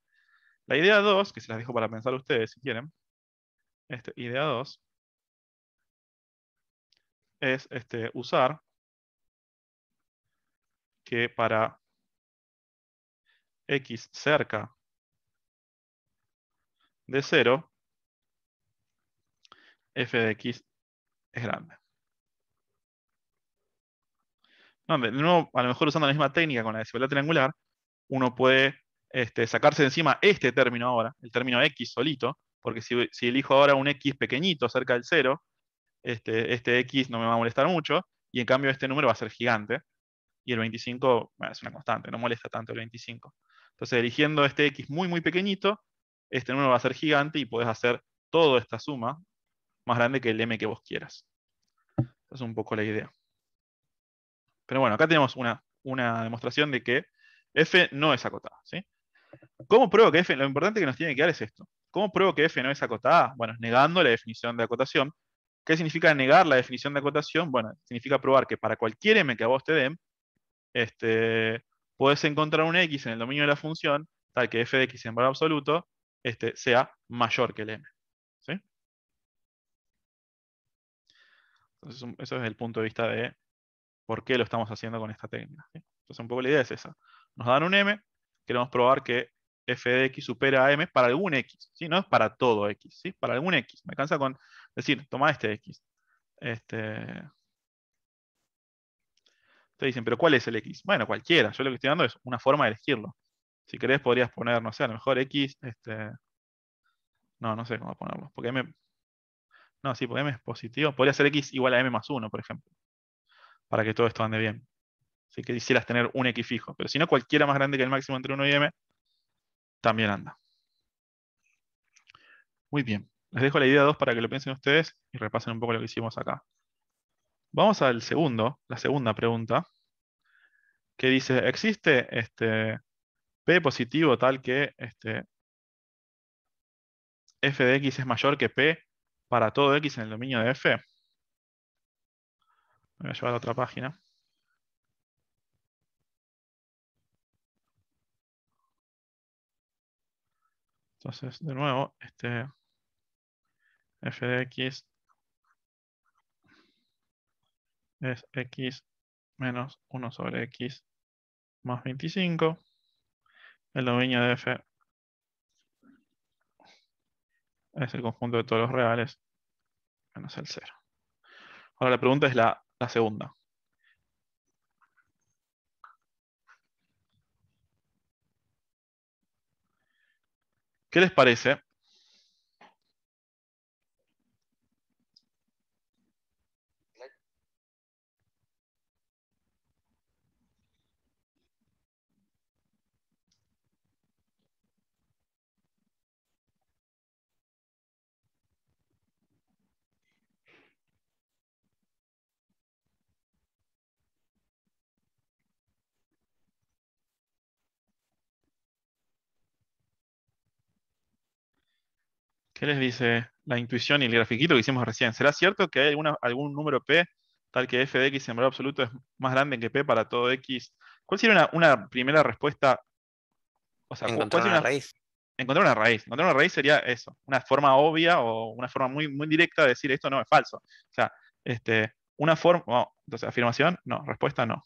La idea 2, que se las dejo para pensar ustedes si quieren, este, idea 2, es este, usar que para x cerca de 0, f de x es grande de nuevo, a lo mejor usando la misma técnica con la desigualdad triangular, uno puede este, sacarse de encima este término ahora, el término x solito, porque si, elijo ahora un x pequeñito cerca del 0, este, este x no me va a molestar mucho, y en cambio este número va a ser gigante, y el 25 es una constante, no molesta tanto el 25. Entonces, eligiendo este x muy, muy pequeñito, este número va a ser gigante y puedes hacer toda esta suma más grande que el m que vos quieras. Esa es un poco la idea. Pero bueno, acá tenemos una, demostración de que f no es acotada. ¿sí? ¿Cómo pruebo que f? Lo importante que nos tiene que dar es esto. ¿Cómo pruebo que f no es acotada? Bueno, es negando la definición de acotación. ¿Qué significa negar la definición de acotación? Bueno, significa probar que para cualquier m que a vos te den, este, puedes encontrar un x en el dominio de la función, tal que f de x en valor absoluto este, sea mayor que el m. ¿sí? eso es el punto de vista de por qué lo estamos haciendo con esta técnica. Entonces, un poco la idea es esa. Nos dan un M, queremos probar que f de x supera a m para algún x, no es para todo x, ¿sí? para algún x. Me cansa con decir, toma este x. Este... dicen, pero ¿cuál es el x? Bueno, cualquiera. Yo lo que estoy dando es una forma de elegirlo. Si querés podrías poner, no sé, a lo mejor x, este... No, no sé cómo ponerlo. Porque m... No, sí, porque m es positivo. Podría ser x igual a m más 1, por ejemplo para que todo esto ande bien. Así que quisieras tener un X fijo, pero si no, cualquiera más grande que el máximo entre 1 y M también anda. Muy bien, les dejo la idea 2 para que lo piensen ustedes y repasen un poco lo que hicimos acá. Vamos al segundo, la segunda pregunta, que dice, ¿existe este P positivo tal que este, f de x es mayor que p para todo x en el dominio de f? voy a llevar a otra página. Entonces, de nuevo, este f x es x menos 1 sobre x más 25. El dominio de f es el conjunto de todos los reales menos el 0. Ahora la pregunta es la la segunda. ¿Qué les parece les dice la intuición y el grafiquito que hicimos recién? ¿Será cierto que hay algún número P tal que f de x en valor absoluto es más grande que p para todo x? ¿Cuál sería una, primera respuesta? encontrar una, raíz. Encontrar una raíz. Encontrar una raíz sería eso, una forma obvia o una forma muy, muy directa de decir esto no es falso. O sea, este, una forma, entonces afirmación, no, respuesta no.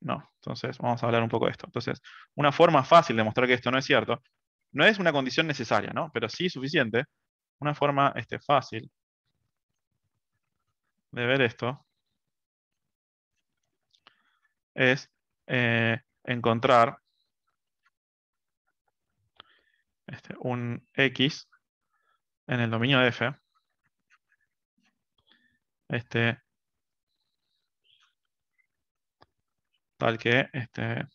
No, entonces vamos a hablar un poco de esto. Entonces, una forma fácil de mostrar que esto no es cierto no es una condición necesaria, ¿no? Pero sí suficiente. Una forma este, fácil de ver esto es eh, encontrar este, un X en el dominio de F. Este, tal que este,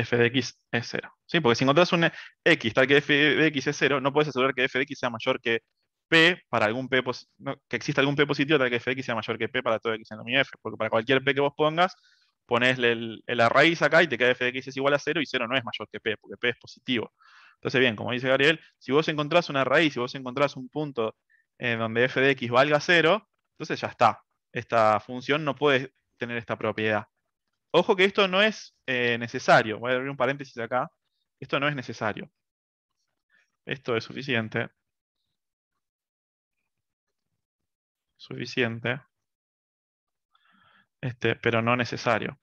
f de x es 0. ¿Sí? Porque si encontrás un x tal que f de x es 0, no puedes asegurar que f de x sea mayor que p para algún p positivo, que exista algún p positivo tal que f de x sea mayor que p para todo x en dominio f. Porque para cualquier p que vos pongas, pones la raíz acá y te queda f de x es igual a 0 y 0 no es mayor que p, porque p es positivo. Entonces, bien, como dice Gabriel, si vos encontrás una raíz, si vos encontrás un punto eh, donde f de x valga 0, entonces ya está. Esta función no puede tener esta propiedad. Ojo que esto no es eh, necesario. Voy a abrir un paréntesis acá. Esto no es necesario. Esto es suficiente. Suficiente. Este, pero no necesario.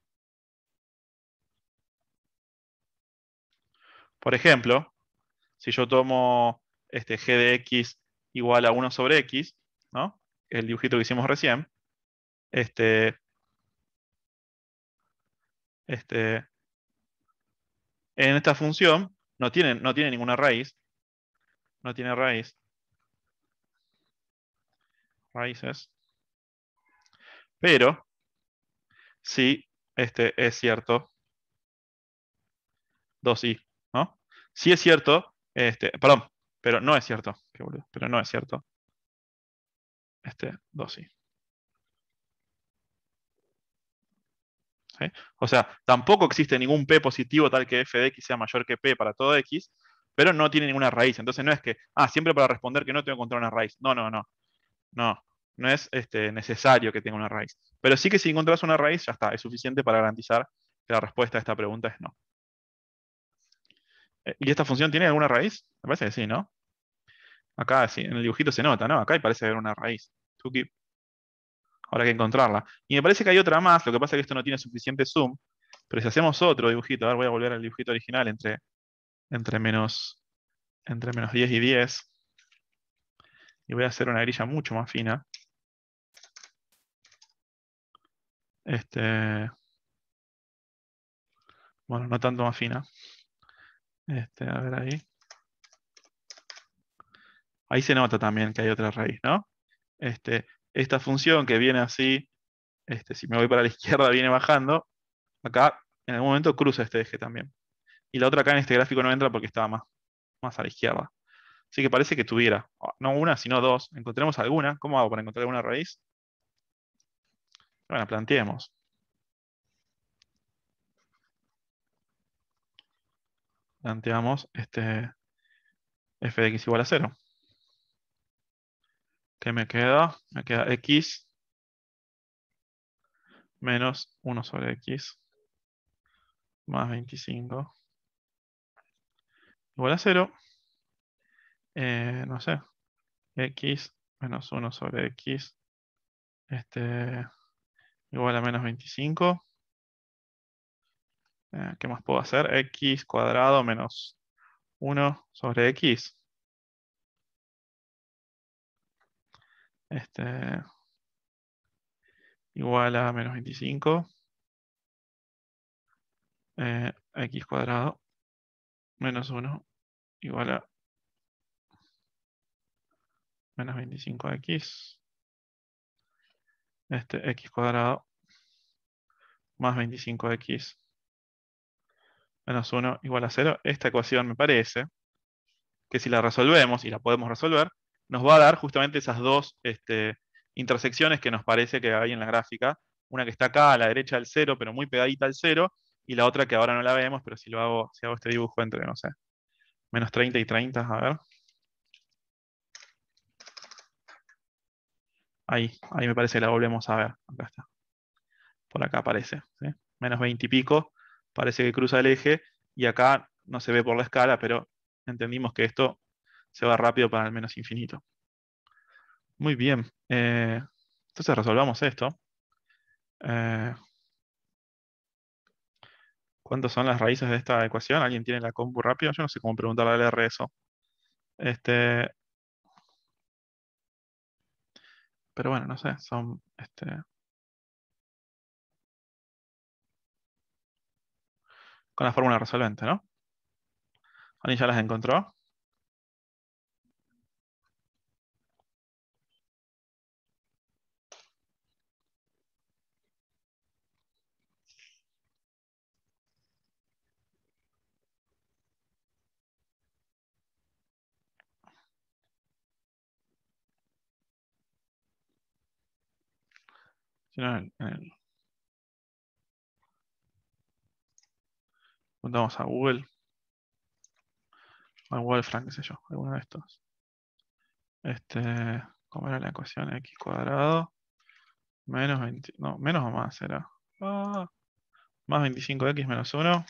Por ejemplo, si yo tomo este g de x igual a 1 sobre x, ¿no? el dibujito que hicimos recién, este, este, en esta función no tiene, no tiene ninguna raíz. No tiene raíz. Raíces. Pero sí este, es cierto 2i, ¿no? Sí es cierto, este, perdón, pero no es cierto, pero no es cierto este 2i. O sea, tampoco existe ningún P positivo tal que f de x sea mayor que P para todo x, pero no tiene ninguna raíz. Entonces no es que, ah, siempre para responder que no tengo que encontrar una raíz. No, no, no. No, no es este, necesario que tenga una raíz. Pero sí que si encontrás una raíz, ya está, es suficiente para garantizar que la respuesta a esta pregunta es no. Eh, ¿Y esta función tiene alguna raíz? Me parece que sí, ¿no? Acá sí, en el dibujito se nota, ¿no? Acá parece haber una raíz. Ahora que encontrarla. Y me parece que hay otra más, lo que pasa es que esto no tiene suficiente zoom, pero si hacemos otro dibujito, a ver, voy a volver al dibujito original entre, entre, menos, entre menos 10 y 10, y voy a hacer una grilla mucho más fina. Este, bueno, no tanto más fina. Este, a ver ahí. Ahí se nota también que hay otra raíz, ¿no? Este, esta función que viene así, este, si me voy para la izquierda viene bajando, acá en algún momento cruza este eje también. Y la otra acá en este gráfico no entra porque estaba más, más a la izquierda. Así que parece que tuviera, ah, no una, sino dos. Encontremos alguna. ¿Cómo hago para encontrar alguna raíz? Bueno, planteemos. Planteamos este f de x igual a 0. ¿Qué me queda? Me queda x menos 1 sobre x más 25 igual a 0. Eh, no sé, x menos 1 sobre x este, igual a menos 25. Eh, ¿Qué más puedo hacer? x cuadrado menos 1 sobre x este, igual a menos 25 x eh, cuadrado menos 1 igual a menos 25x este x cuadrado más 25x menos 1 igual a 0. Esta ecuación me parece que si la resolvemos, y la podemos resolver, nos va a dar justamente esas dos este, intersecciones que nos parece que hay en la gráfica. Una que está acá a la derecha del cero, pero muy pegadita al cero, y la otra que ahora no la vemos, pero si lo hago, si hago este dibujo entre, no sé, menos 30 y 30, a ver. Ahí, ahí me parece que la volvemos a ver. Acá está. Por acá aparece. Menos 20 y pico. Parece que cruza el eje. Y acá no se ve por la escala, pero entendimos que esto se va rápido para el menos infinito. Muy bien. Eh, entonces resolvamos esto. Eh, ¿Cuántas son las raíces de esta ecuación? ¿Alguien tiene la compu rápido? Yo no sé cómo preguntarle al R eso. Este, pero bueno, no sé, son este, con la fórmula resolvente, ¿no? ¿Alguien ya las encontró? en el... Vamos a Google. A Google Frank, qué sé yo, alguno de estos. Este, ¿cómo era la ecuación? X cuadrado menos no, menos o más era. Ah, más 25x menos 1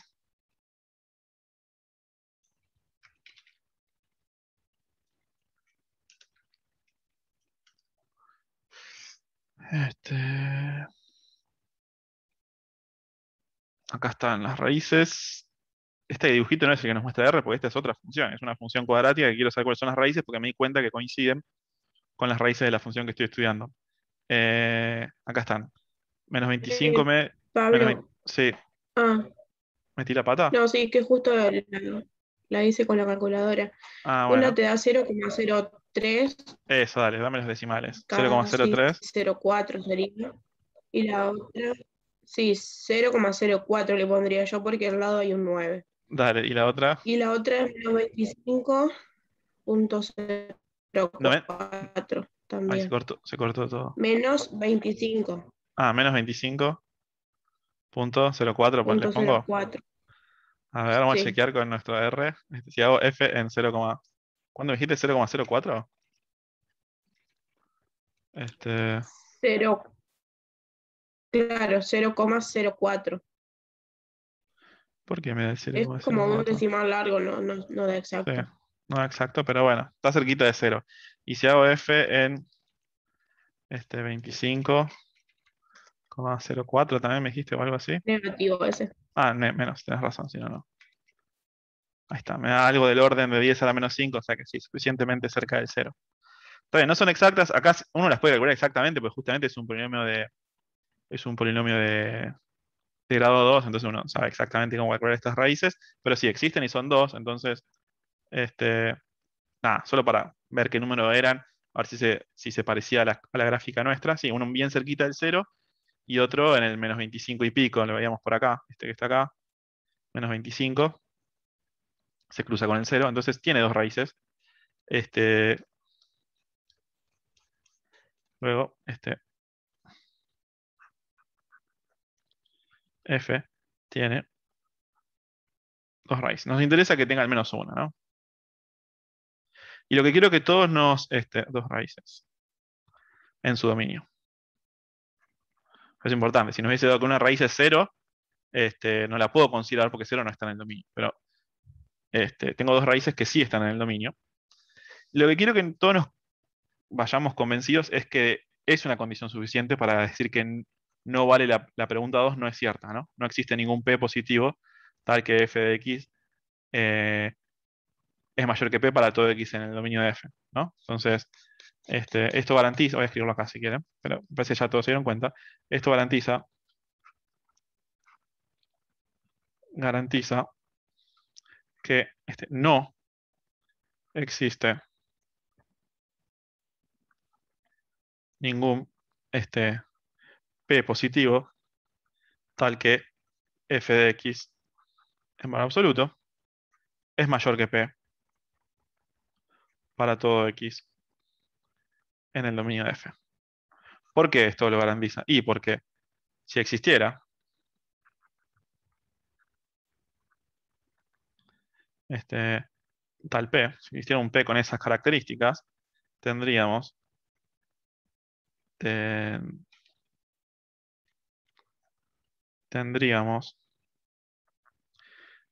Este, acá están las raíces. Este dibujito no es el que nos muestra R, porque esta es otra función. Es una función cuadrática que quiero saber cuáles son las raíces, porque me di cuenta que coinciden con las raíces de la función que estoy estudiando. Eh, acá están. Menos 25, eh, me, sí. Ah. ¿Metí la pata? No, sí, que justo la hice con la calculadora. Ah, te da 0,03. Eso, dale, dame los decimales. 0,03. 0,04 sería. Y la otra, sí, 0,04 le pondría yo porque al lado hay un 9. Dale, ¿y la otra? Y la otra es menos 25.04. también. se cortó, todo. Menos 25. Ah, menos 25. pues le pongo. A ver, vamos a chequear con nuestro R. Este, si hago F en 0, ¿cuándo dijiste 0,04? Este... 0. Claro, 0,04. ¿Por qué me da 0,04? Es como un decimal largo, no, no, no de exacto. no exacto, pero bueno, está cerquita de 0. Y si hago F en este 25, 0,04 también me dijiste o algo así. Negativo ese. Ah, menos, tenés razón, si no, no. Ahí está, me da algo del orden de 10 a la menos 5, o sea que sí, suficientemente cerca del 0. no son exactas, acá uno las puede calcular exactamente, porque justamente es un polinomio de. Es un polinomio de, de grado 2, entonces uno sabe exactamente cómo calcular estas raíces, pero sí existen y son 2, entonces, este, nada, solo para ver qué número eran, a ver si se, si se parecía a la, a la gráfica nuestra, sí, uno bien cerquita del 0 y otro en el menos 25 y pico, lo veíamos por acá, este que está acá, menos 25, se cruza con el 0, entonces tiene dos raíces. Este, luego, este f tiene dos raíces. Nos interesa que tenga al menos una, ¿no? Y lo que quiero que todos nos... Este, dos raíces en su dominio es importante. Si nos hubiese dado que una raíz es cero, este, no la puedo considerar porque cero no está en el dominio. Pero este, tengo dos raíces que sí están en el dominio. Lo que quiero que todos nos vayamos convencidos es que es una condición suficiente para decir que no vale la, pregunta 2, no es cierta, ¿no? No existe ningún P positivo tal que f de x eh, es mayor que p para todo x en el dominio de f, ¿no? Entonces, este, esto garantiza, voy a escribirlo acá si quieren, pero parece ya todos se dieron cuenta. Esto garantiza, garantiza que este no existe ningún este, P positivo tal que f de x en valor absoluto es mayor que P para todo x en el dominio de F. ¿Por qué esto lo garantiza? Y porque si existiera, este, tal P, si existiera un P con esas características, tendríamos tendríamos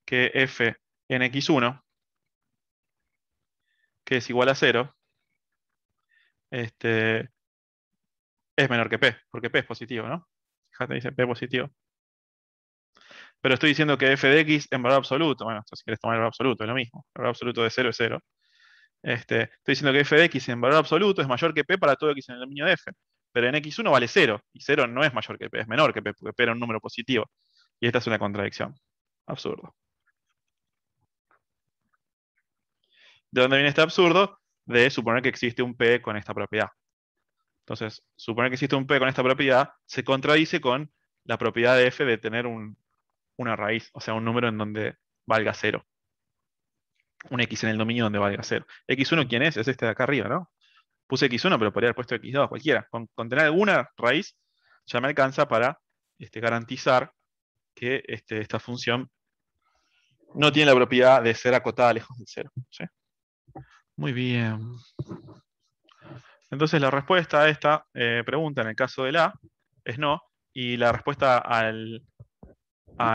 que f en x1, que es igual a 0, este, es menor que P, porque P es positivo, ¿no? Fíjate, dice P positivo. Pero estoy diciendo que f de x en valor absoluto, bueno, si quieres tomar el valor absoluto, es lo mismo, el valor absoluto de 0 es 0. Este, estoy diciendo que f de x en valor absoluto es mayor que p para todo x en el dominio de f. Pero en x1 vale 0, y 0 no es mayor que p, es menor que p, porque p era un número positivo. Y esta es una contradicción. Absurdo. ¿De dónde viene este absurdo? de suponer que existe un P con esta propiedad. Entonces, suponer que existe un P con esta propiedad se contradice con la propiedad de F de tener una raíz, o sea, un número en donde valga cero. Un X en el dominio donde valga cero. X1, ¿quién es? Es este de acá arriba, ¿no? Puse X1, pero podría haber puesto X2, cualquiera. Con, tener alguna raíz ya me alcanza para este, garantizar que este, esta función no tiene la propiedad de ser acotada lejos del cero. ¿sí? Muy bien. Entonces la respuesta a esta eh, pregunta en el caso del A es no, y la respuesta a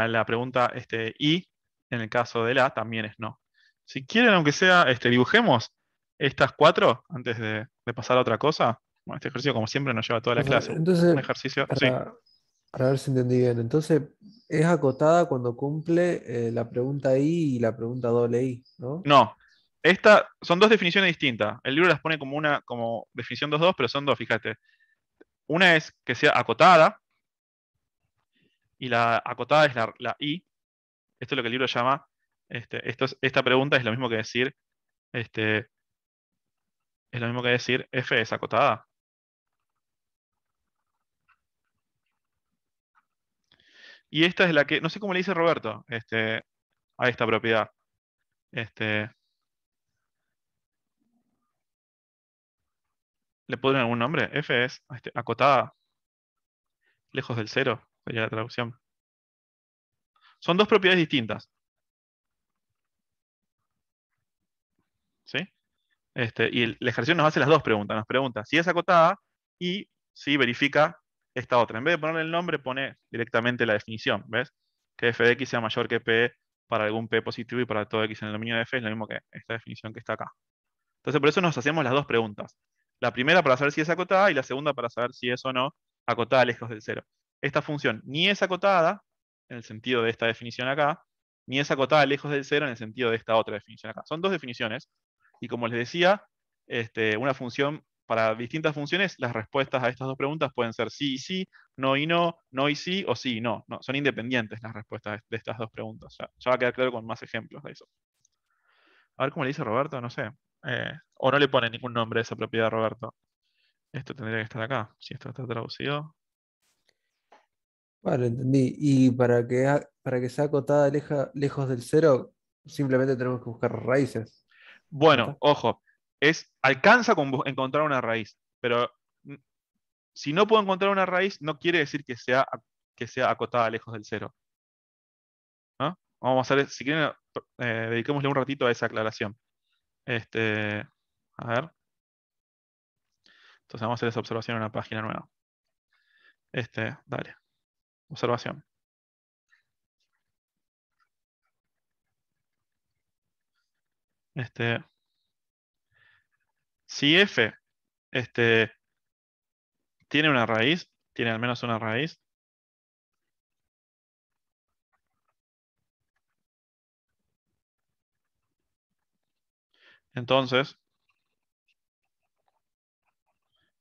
la pregunta este, I en el caso del A también es no. Si quieren, aunque sea, este, dibujemos estas cuatro antes de, pasar a otra cosa. este ejercicio, como siempre, nos lleva toda la clase. Entonces, Un ejercicio. Para, ver si entendí bien. Entonces, es acotada cuando cumple eh, la pregunta I y la pregunta doble I, ¿no? No, esta, son dos definiciones distintas. El libro las pone como una como definición 2.2, pero son dos, fíjate. Una es que sea acotada, y la acotada es la, I. Esto es lo que el libro llama, este, esta pregunta es lo mismo que decir, este, es lo mismo que decir F es acotada. Y esta es la que, no sé cómo le dice Roberto este, a esta propiedad. Este, le ponen algún nombre. F es este, acotada, lejos del cero, sería la traducción. Son dos propiedades distintas. ¿Sí? Este, y el, ejercicio nos hace las dos preguntas. Nos pregunta si es acotada y si verifica esta otra. En vez de ponerle el nombre, pone directamente la definición. ¿Ves? Que f de x sea mayor que p para algún p positivo y para todo x en el dominio de f es lo mismo que esta definición que está acá. Entonces, por eso nos hacemos las dos preguntas. La primera para saber si es acotada y la segunda para saber si es o no acotada lejos del cero. Esta función ni es acotada, en el sentido de esta definición acá, ni es acotada lejos del cero en el sentido de esta otra definición acá. Son dos definiciones, y como les decía, este, una función para distintas funciones, las respuestas a estas dos preguntas pueden ser sí y sí, no y no, no y sí, o sí y no. son independientes las respuestas de estas dos preguntas. Ya, ya va a quedar claro con más ejemplos de eso. A ver cómo le dice Roberto, no sé. Eh, o no le pone ningún nombre a esa propiedad, Roberto. Esto tendría que estar acá, si esto está traducido. Vale, entendí. Y para que, para que sea acotada lejos del cero, simplemente tenemos que buscar raíces. Bueno, ojo, es, alcanza con encontrar una raíz, pero si no puedo encontrar una raíz, no quiere decir que sea, que sea acotada lejos del cero. Vamos a hacer, si quieren, eh, dediquémosle un ratito a esa aclaración. Este, a ver. Entonces vamos a hacer esa observación en una página nueva. Este, dale. Observación. Este, si f este, tiene una raíz, tiene al menos una raíz, Entonces,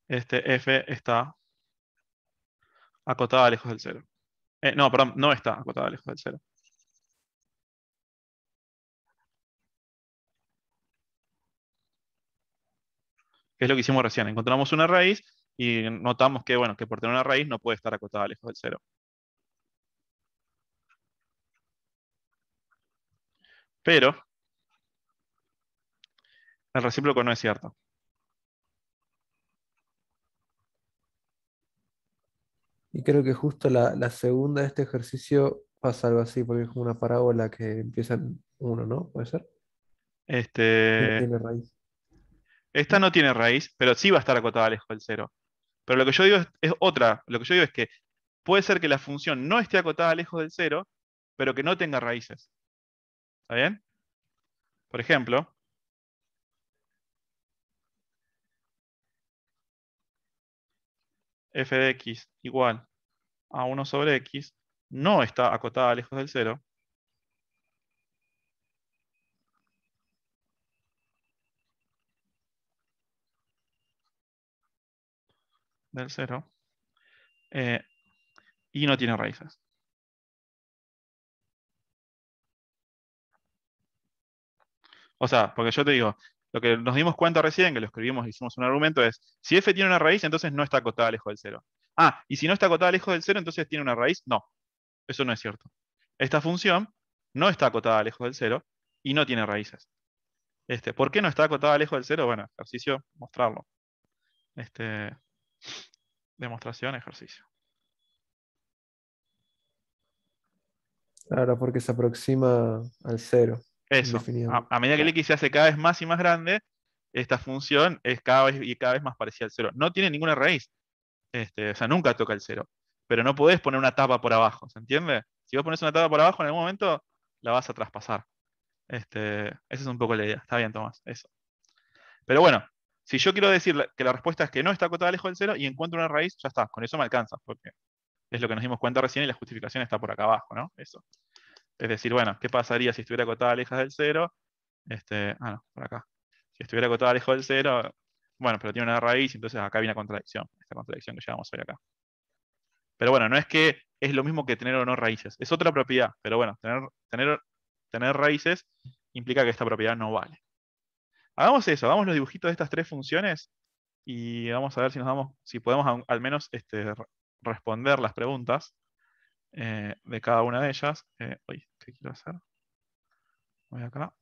este f está acotada lejos del cero. Eh, no, perdón, no está acotada lejos del cero. es lo que hicimos recién. Encontramos una raíz y notamos que, bueno, que por tener una raíz no puede estar acotada lejos del cero. Pero, el recíproco no es cierto. Y creo que justo la, segunda de este ejercicio pasa algo así, porque es como una parábola que empieza uno, ¿no? ¿Puede ser? Este... Tiene raíz. Esta no tiene raíz, pero sí va a estar acotada lejos del cero. Pero lo que yo digo es, es, otra. Lo que yo digo es que puede ser que la función no esté acotada lejos del cero, pero que no tenga raíces. ¿Está bien? Por ejemplo, f de x igual a 1 sobre x no está acotada lejos del cero del cero eh, y no tiene raíces. O sea, porque yo te digo, lo que nos dimos cuenta recién, que lo escribimos, y hicimos un argumento, es si f tiene una raíz, entonces no está acotada lejos del cero. Ah, y si no está acotada lejos del cero, entonces tiene una raíz. No, eso no es cierto. Esta función no está acotada lejos del cero y no tiene raíces. Este, ¿Por qué no está acotada lejos del cero? Bueno, ejercicio, mostrarlo. Este, demostración, ejercicio. Claro, porque se aproxima al cero. Eso. A, medida que el X se hace cada vez más y más grande, esta función es cada vez, y cada vez más parecida al cero. No tiene ninguna raíz. Este, o sea, nunca toca el cero. Pero no podés poner una tapa por abajo, ¿se entiende? Si vos pones una tapa por abajo, en algún momento la vas a traspasar. Este, esa es un poco la idea. Está bien, Tomás, eso. Pero bueno, si yo quiero decir que la respuesta es que no está acotada lejos del cero y encuentro una raíz, ya está. Con eso me alcanza, porque es lo que nos dimos cuenta recién y la justificación está por acá abajo, ¿no? Eso. Es decir, bueno, ¿qué pasaría si estuviera acotada lejos del cero? Este, ah, no, por acá. Si estuviera acotada lejos del cero, bueno, pero tiene una raíz, entonces acá viene una contradicción, esta contradicción que llevamos hoy acá. Pero bueno, no es que es lo mismo que tener o no raíces, es otra propiedad, pero bueno, tener, tener, tener raíces implica que esta propiedad no vale. Hagamos eso, hagamos los dibujitos de estas tres funciones y vamos a ver si nos damos, si podemos al menos este, responder las preguntas. Eh, de cada una de ellas. Eh, ¿qué quiero hacer? Voy acá.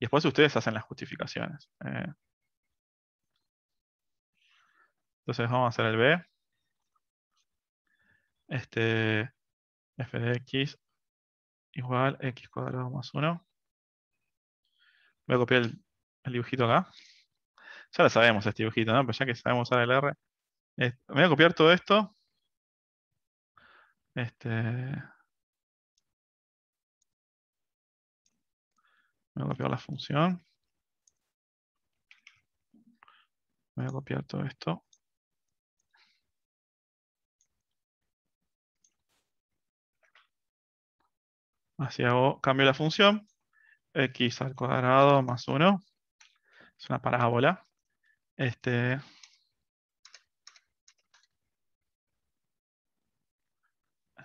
Y después ustedes hacen las justificaciones. Eh. Entonces vamos a hacer el B. Este f de x igual x cuadrado más 1. Voy a copiar el, dibujito acá. Ya lo sabemos este dibujito, ¿no? Pero ya que sabemos usar el R, me voy a copiar todo esto. Este. Voy a copiar la función. Voy a copiar todo esto. Así hago, cambio la función. x al cuadrado más 1. Es una parábola. Este,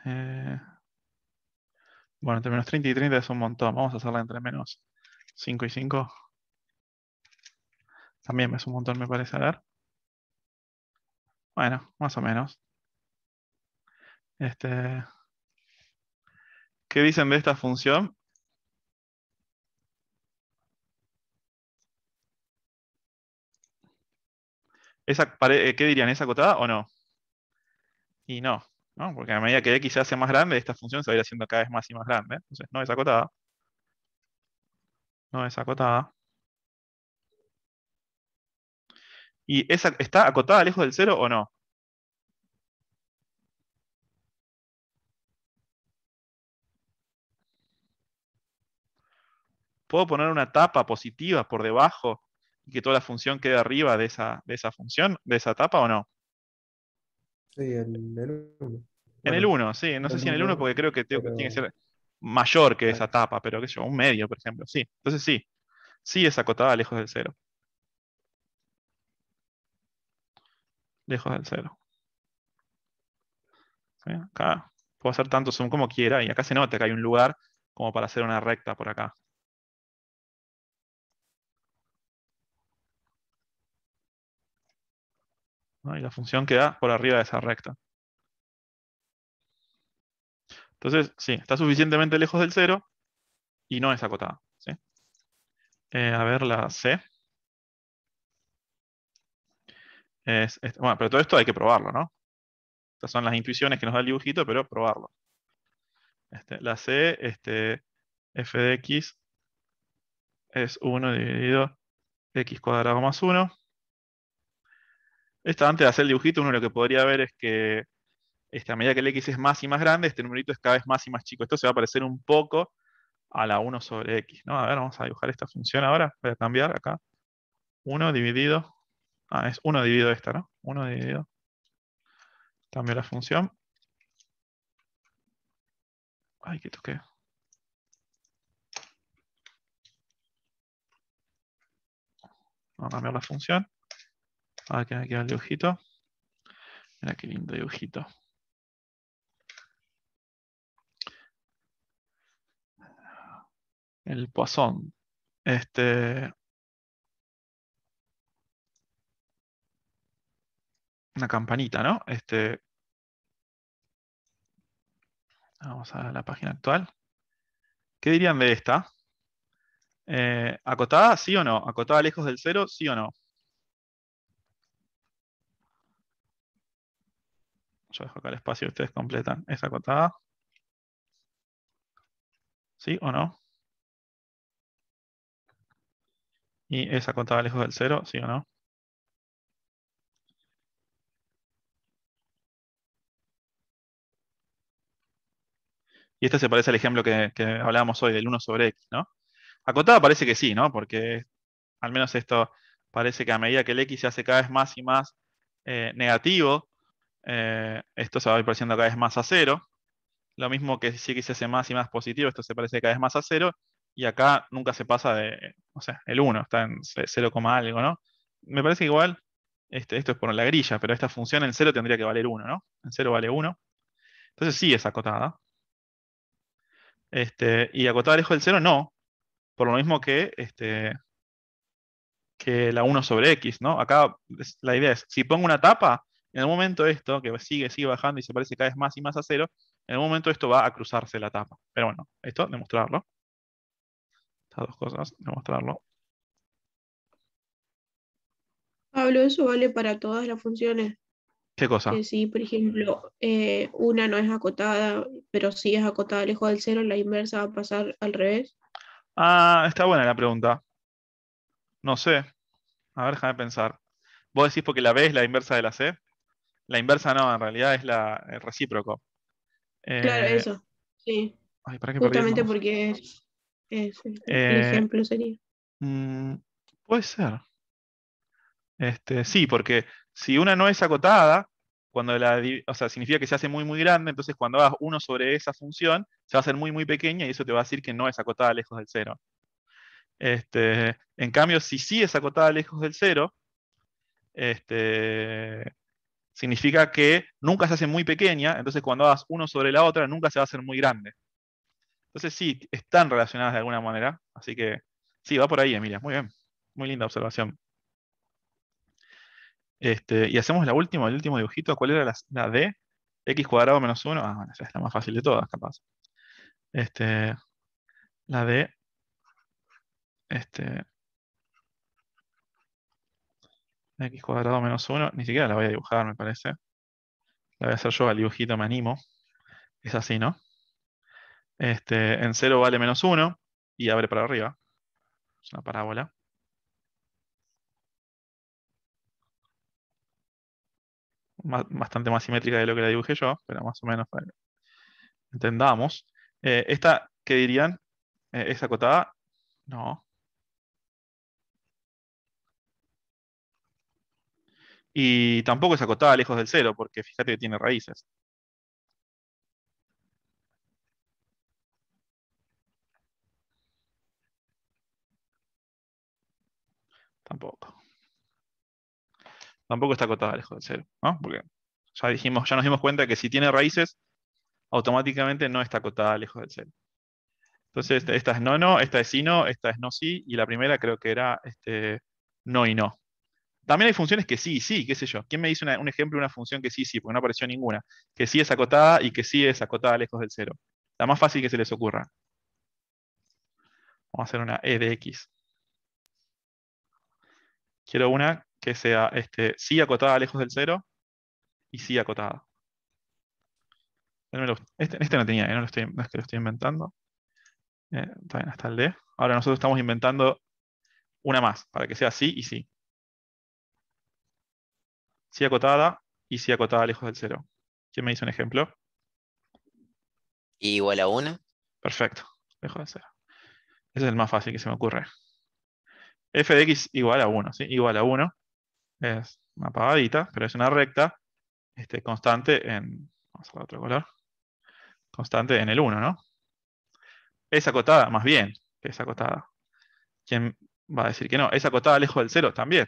Eh, bueno, entre menos 30 y 30 es un montón. Vamos a hacerla entre menos 5 y 5. También es un montón, me parece. A ver. Bueno, más o menos. Este, ¿Qué dicen de esta función? ¿Esa, eh, ¿Qué dirían? ¿Es acotada o no? Y no. Porque a medida que X se hace más grande, esta función se va a ir haciendo cada vez más y más grande. Entonces, no es acotada. No es acotada. ¿Y esa, está acotada lejos del cero o no? ¿Puedo poner una tapa positiva por debajo y que toda la función quede arriba de esa, de esa función, de esa tapa o no? Sí, en el 1. En el 1, sí. No sé si en el 1, porque creo que tiene que ser mayor que esa tapa, pero qué sé yo, un medio, por ejemplo. Sí, entonces sí. Sí es acotada lejos del cero. Lejos del cero. Acá puedo hacer tanto zoom como quiera y acá se nota que hay un lugar como para hacer una recta por acá. y la función queda por arriba de esa recta. Entonces, sí, está suficientemente lejos del cero y no es acotada. Eh, a ver la C. bueno, pero todo esto hay que probarlo, ¿no? Estas son las intuiciones que nos da el dibujito, pero probarlo. Este, la C, este, f de x es 1 dividido x cuadrado más 1. Esto antes de hacer el dibujito, uno lo que podría ver es que este, a medida que el X es más y más grande, este numerito es cada vez más y más chico. Esto se va a parecer un poco a la 1 sobre X. A ver, vamos a dibujar esta función ahora. Voy a cambiar acá. 1 dividido. Ah, es 1 dividido esta, ¿no? 1 dividido. Cambio la función. Ay, que toqué. Vamos a cambiar la función ver que me queda el dibujito. Mira qué lindo dibujito. El poisson. Este. Una campanita, ¿no? Este. Vamos a la página actual. ¿Qué dirían de esta? Eh, ¿Acotada, sí o no? ¿Acotada lejos del cero, sí o no? Yo dejo acá el espacio y ustedes completan esa acotada, ¿Sí o no? ¿Y esa contada lejos del cero? ¿Sí o no? Y este se parece al ejemplo que, hablábamos hoy del 1 sobre x, ¿no? Acotada parece que sí, ¿no? Porque al menos esto parece que a medida que el x se hace cada vez más y más eh, negativo, eh, esto se va a ir pareciendo cada vez más a cero. Lo mismo que si x es más y más positivo, esto se parece cada vez más a cero. Y acá nunca se pasa de, o sea, el 1, está en 0, algo, ¿no? Me parece igual, este, esto es por la grilla, pero esta función en 0 tendría que valer 1, ¿no? En 0 vale 1. Entonces sí es acotada. Este, y acotada lejos del 0 no. Por lo mismo que, este, que la 1 sobre x, ¿no? Acá la idea es, si pongo una tapa, en el momento esto, que sigue, sigue bajando y se parece cada vez más y más a cero, en el momento esto va a cruzarse la tapa. Pero bueno, esto, demostrarlo. Estas dos cosas, demostrarlo. Pablo, ¿eso vale para todas las funciones? ¿Qué cosa? Que si, por ejemplo, eh, una no es acotada, pero si es acotada lejos del cero, la inversa va a pasar al revés. Ah, está buena la pregunta. No sé. A ver, déjame pensar. ¿Vos decís porque la B es la inversa de la C? La inversa no, en realidad es la, el recíproco. claro, eh, eso. Sí. Justamente porque es, el eh, ejemplo sería. Mm, puede ser. Este, sí, porque si una no es acotada, cuando la, o sea, significa que se hace muy, muy grande, entonces cuando hagas uno sobre esa función, se va a hacer muy, muy pequeña y eso te va a decir que no es acotada lejos del cero. Este, en cambio, si sí es acotada lejos del cero, este, significa que nunca se hace muy pequeña, entonces cuando hagas uno sobre la otra, nunca se va a hacer muy grande. Entonces sí, están relacionadas de alguna manera, así que sí, va por ahí, Emilia, muy bien, muy linda observación. Este, y hacemos la última, el último dibujito, ¿cuál era la, de? D? X cuadrado menos 1, ah, bueno, esa es la más fácil de todas, capaz. Este, la de este, x cuadrado menos 1, ni siquiera la voy a dibujar, me parece. La voy a hacer yo al dibujito, me animo. Es así, ¿no? Este, en 0 vale menos 1 y abre para arriba. Es una parábola. Bastante más simétrica de lo que la dibujé yo, pero más o menos para eh, que entendamos. Eh, esta, ¿qué dirían? ¿Esa eh, ¿Es acotada? No. Y tampoco es acotada lejos del cero, porque fíjate que tiene raíces. Tampoco. Tampoco está acotada lejos del cero, ¿no? Porque ya dijimos, ya nos dimos cuenta que si tiene raíces, automáticamente no está acotada lejos del cero. Entonces, esta es no, no, esta es sí, no, esta es no, sí, y la primera creo que era este, no y no. También hay funciones que sí, sí, qué sé yo. ¿Quién me dice un ejemplo de una función que sí, sí, porque no apareció ninguna? Que sí es acotada y que sí es acotada lejos del cero. La más fácil que se les ocurra. Vamos a hacer una E de X. Quiero una que sea este, sí acotada lejos del cero y sí acotada. Este, este, no tenía, eh, no, es que lo estoy inventando. Eh, está bien, hasta el D. Ahora nosotros estamos inventando una más, para que sea sí y sí si acotada y si acotada lejos del cero. ¿Quién me hizo un ejemplo? Igual a 1. Perfecto, lejos del cero. Ese es el más fácil que se me ocurre. f de x igual a 1, ¿sí? Igual a 1. Es una pagadita, pero es una recta este, constante en... Vamos a otro color. Constante en el 1, ¿no? Es acotada, más bien, es acotada. ¿Quién va a decir que no? Es acotada lejos del cero también.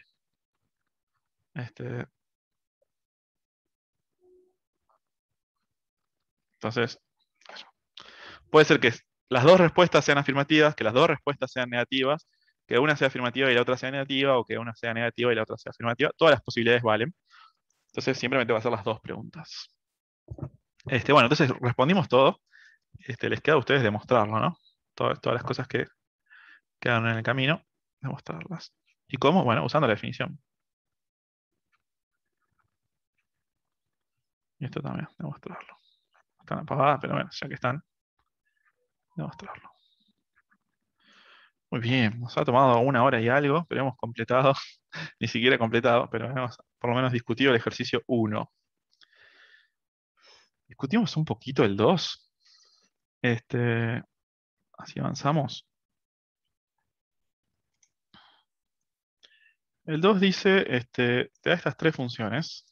Este, Entonces, puede ser que las dos respuestas sean afirmativas, que las dos respuestas sean negativas, que una sea afirmativa y la otra sea negativa, o que una sea negativa y la otra sea afirmativa. Todas las posibilidades valen. Entonces, simplemente va a ser las dos preguntas. Este, bueno, entonces respondimos todo. Este, les queda a ustedes demostrarlo, ¿no? Todas, todas las cosas que quedaron en el camino, demostrarlas. ¿Y cómo? Bueno, usando la definición. Y esto también, demostrarlo están apagadas, pero bueno, ya que están, demostrarlo a Muy bien, nos ha tomado una hora y algo, pero hemos completado, ni siquiera completado, pero hemos por lo menos discutido el ejercicio 1. Discutimos un poquito el 2. Este, así avanzamos. El 2 dice, este, te da estas tres funciones,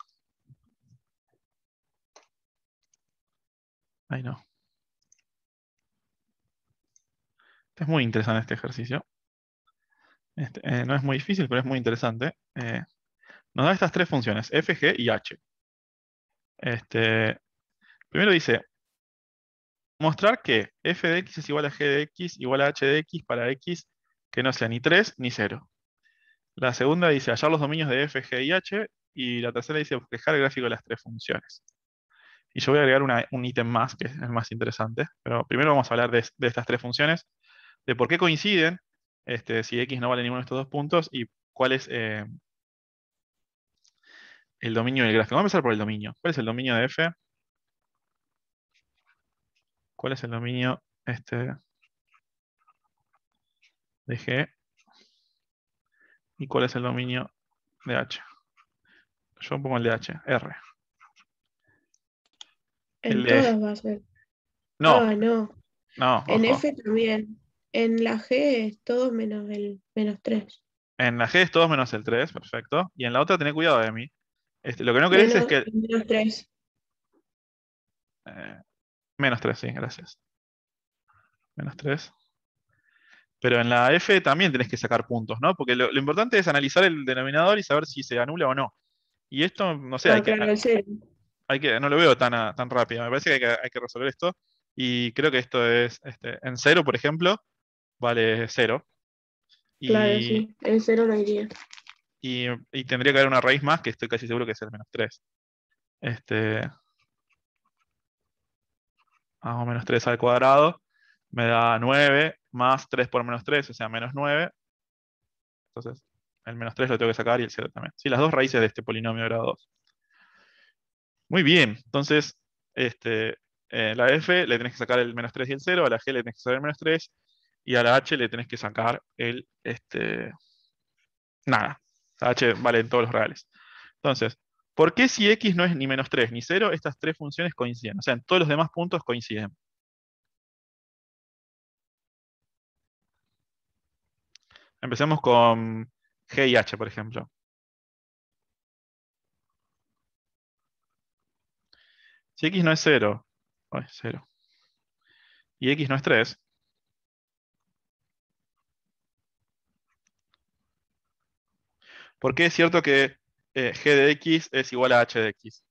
es muy interesante este ejercicio. Este, eh, no es muy difícil, pero es muy interesante. Eh, nos da estas tres funciones, f, g y h. Este, primero dice, mostrar que f de x es igual a g de x igual a h de x para x que no sea ni 3 ni 0. La segunda dice hallar los dominios de f, g y h. Y la tercera dice reflejar el gráfico de las tres funciones. Y yo voy a agregar un ítem más, que es el más interesante. Pero primero vamos a hablar de, estas tres funciones, de por qué coinciden, este, si x no vale ninguno de estos dos puntos, y cuál es eh, el dominio del gráfico. Vamos a empezar por el dominio. ¿Cuál es el dominio de f? ¿Cuál es el dominio este, de g? ¿Y cuál es el dominio de h? Yo pongo el de h, r. En todas va a ser. No. Ah, no. en F también. En la G es todo menos el menos 3. En la G es todo menos el 3, perfecto. Y en la otra, tenés cuidado de este, mí. lo que no querés es que. Menos 3. Eh, menos 3, sí, gracias. Menos 3. Pero en la F también tenés que sacar puntos, ¿no? Porque lo, importante es analizar el denominador y saber si se anula o no. Y esto, no sé, hay que que, no lo veo tan, rápido. Me parece que hay, que resolver esto. Y creo que esto es, este, en cero, por ejemplo, vale cero. claro, sí, en cero no iría. Y, y, tendría que haber una raíz más, que estoy casi seguro que es el menos 3. Este, hago menos 3 al cuadrado, me da 9 más 3 por menos 3, o sea, menos 9. Entonces, el menos 3 lo tengo que sacar y el 0 también. Sí, las dos raíces de este polinomio de grado 2. Muy bien, entonces este, eh, la F le tenés que sacar el menos 3 y el 0, a la G le tenés que sacar el menos 3 y a la H le tenés que sacar el... Este, nada, H vale en todos los reales. Entonces, ¿por qué si X no es ni menos 3 ni 0, estas tres funciones coinciden? O sea, en todos los demás puntos coinciden. Empecemos con G y H, por ejemplo. Si x no es 0, es y x no es 3, ¿por qué es cierto que eh, g de x es igual a h de x?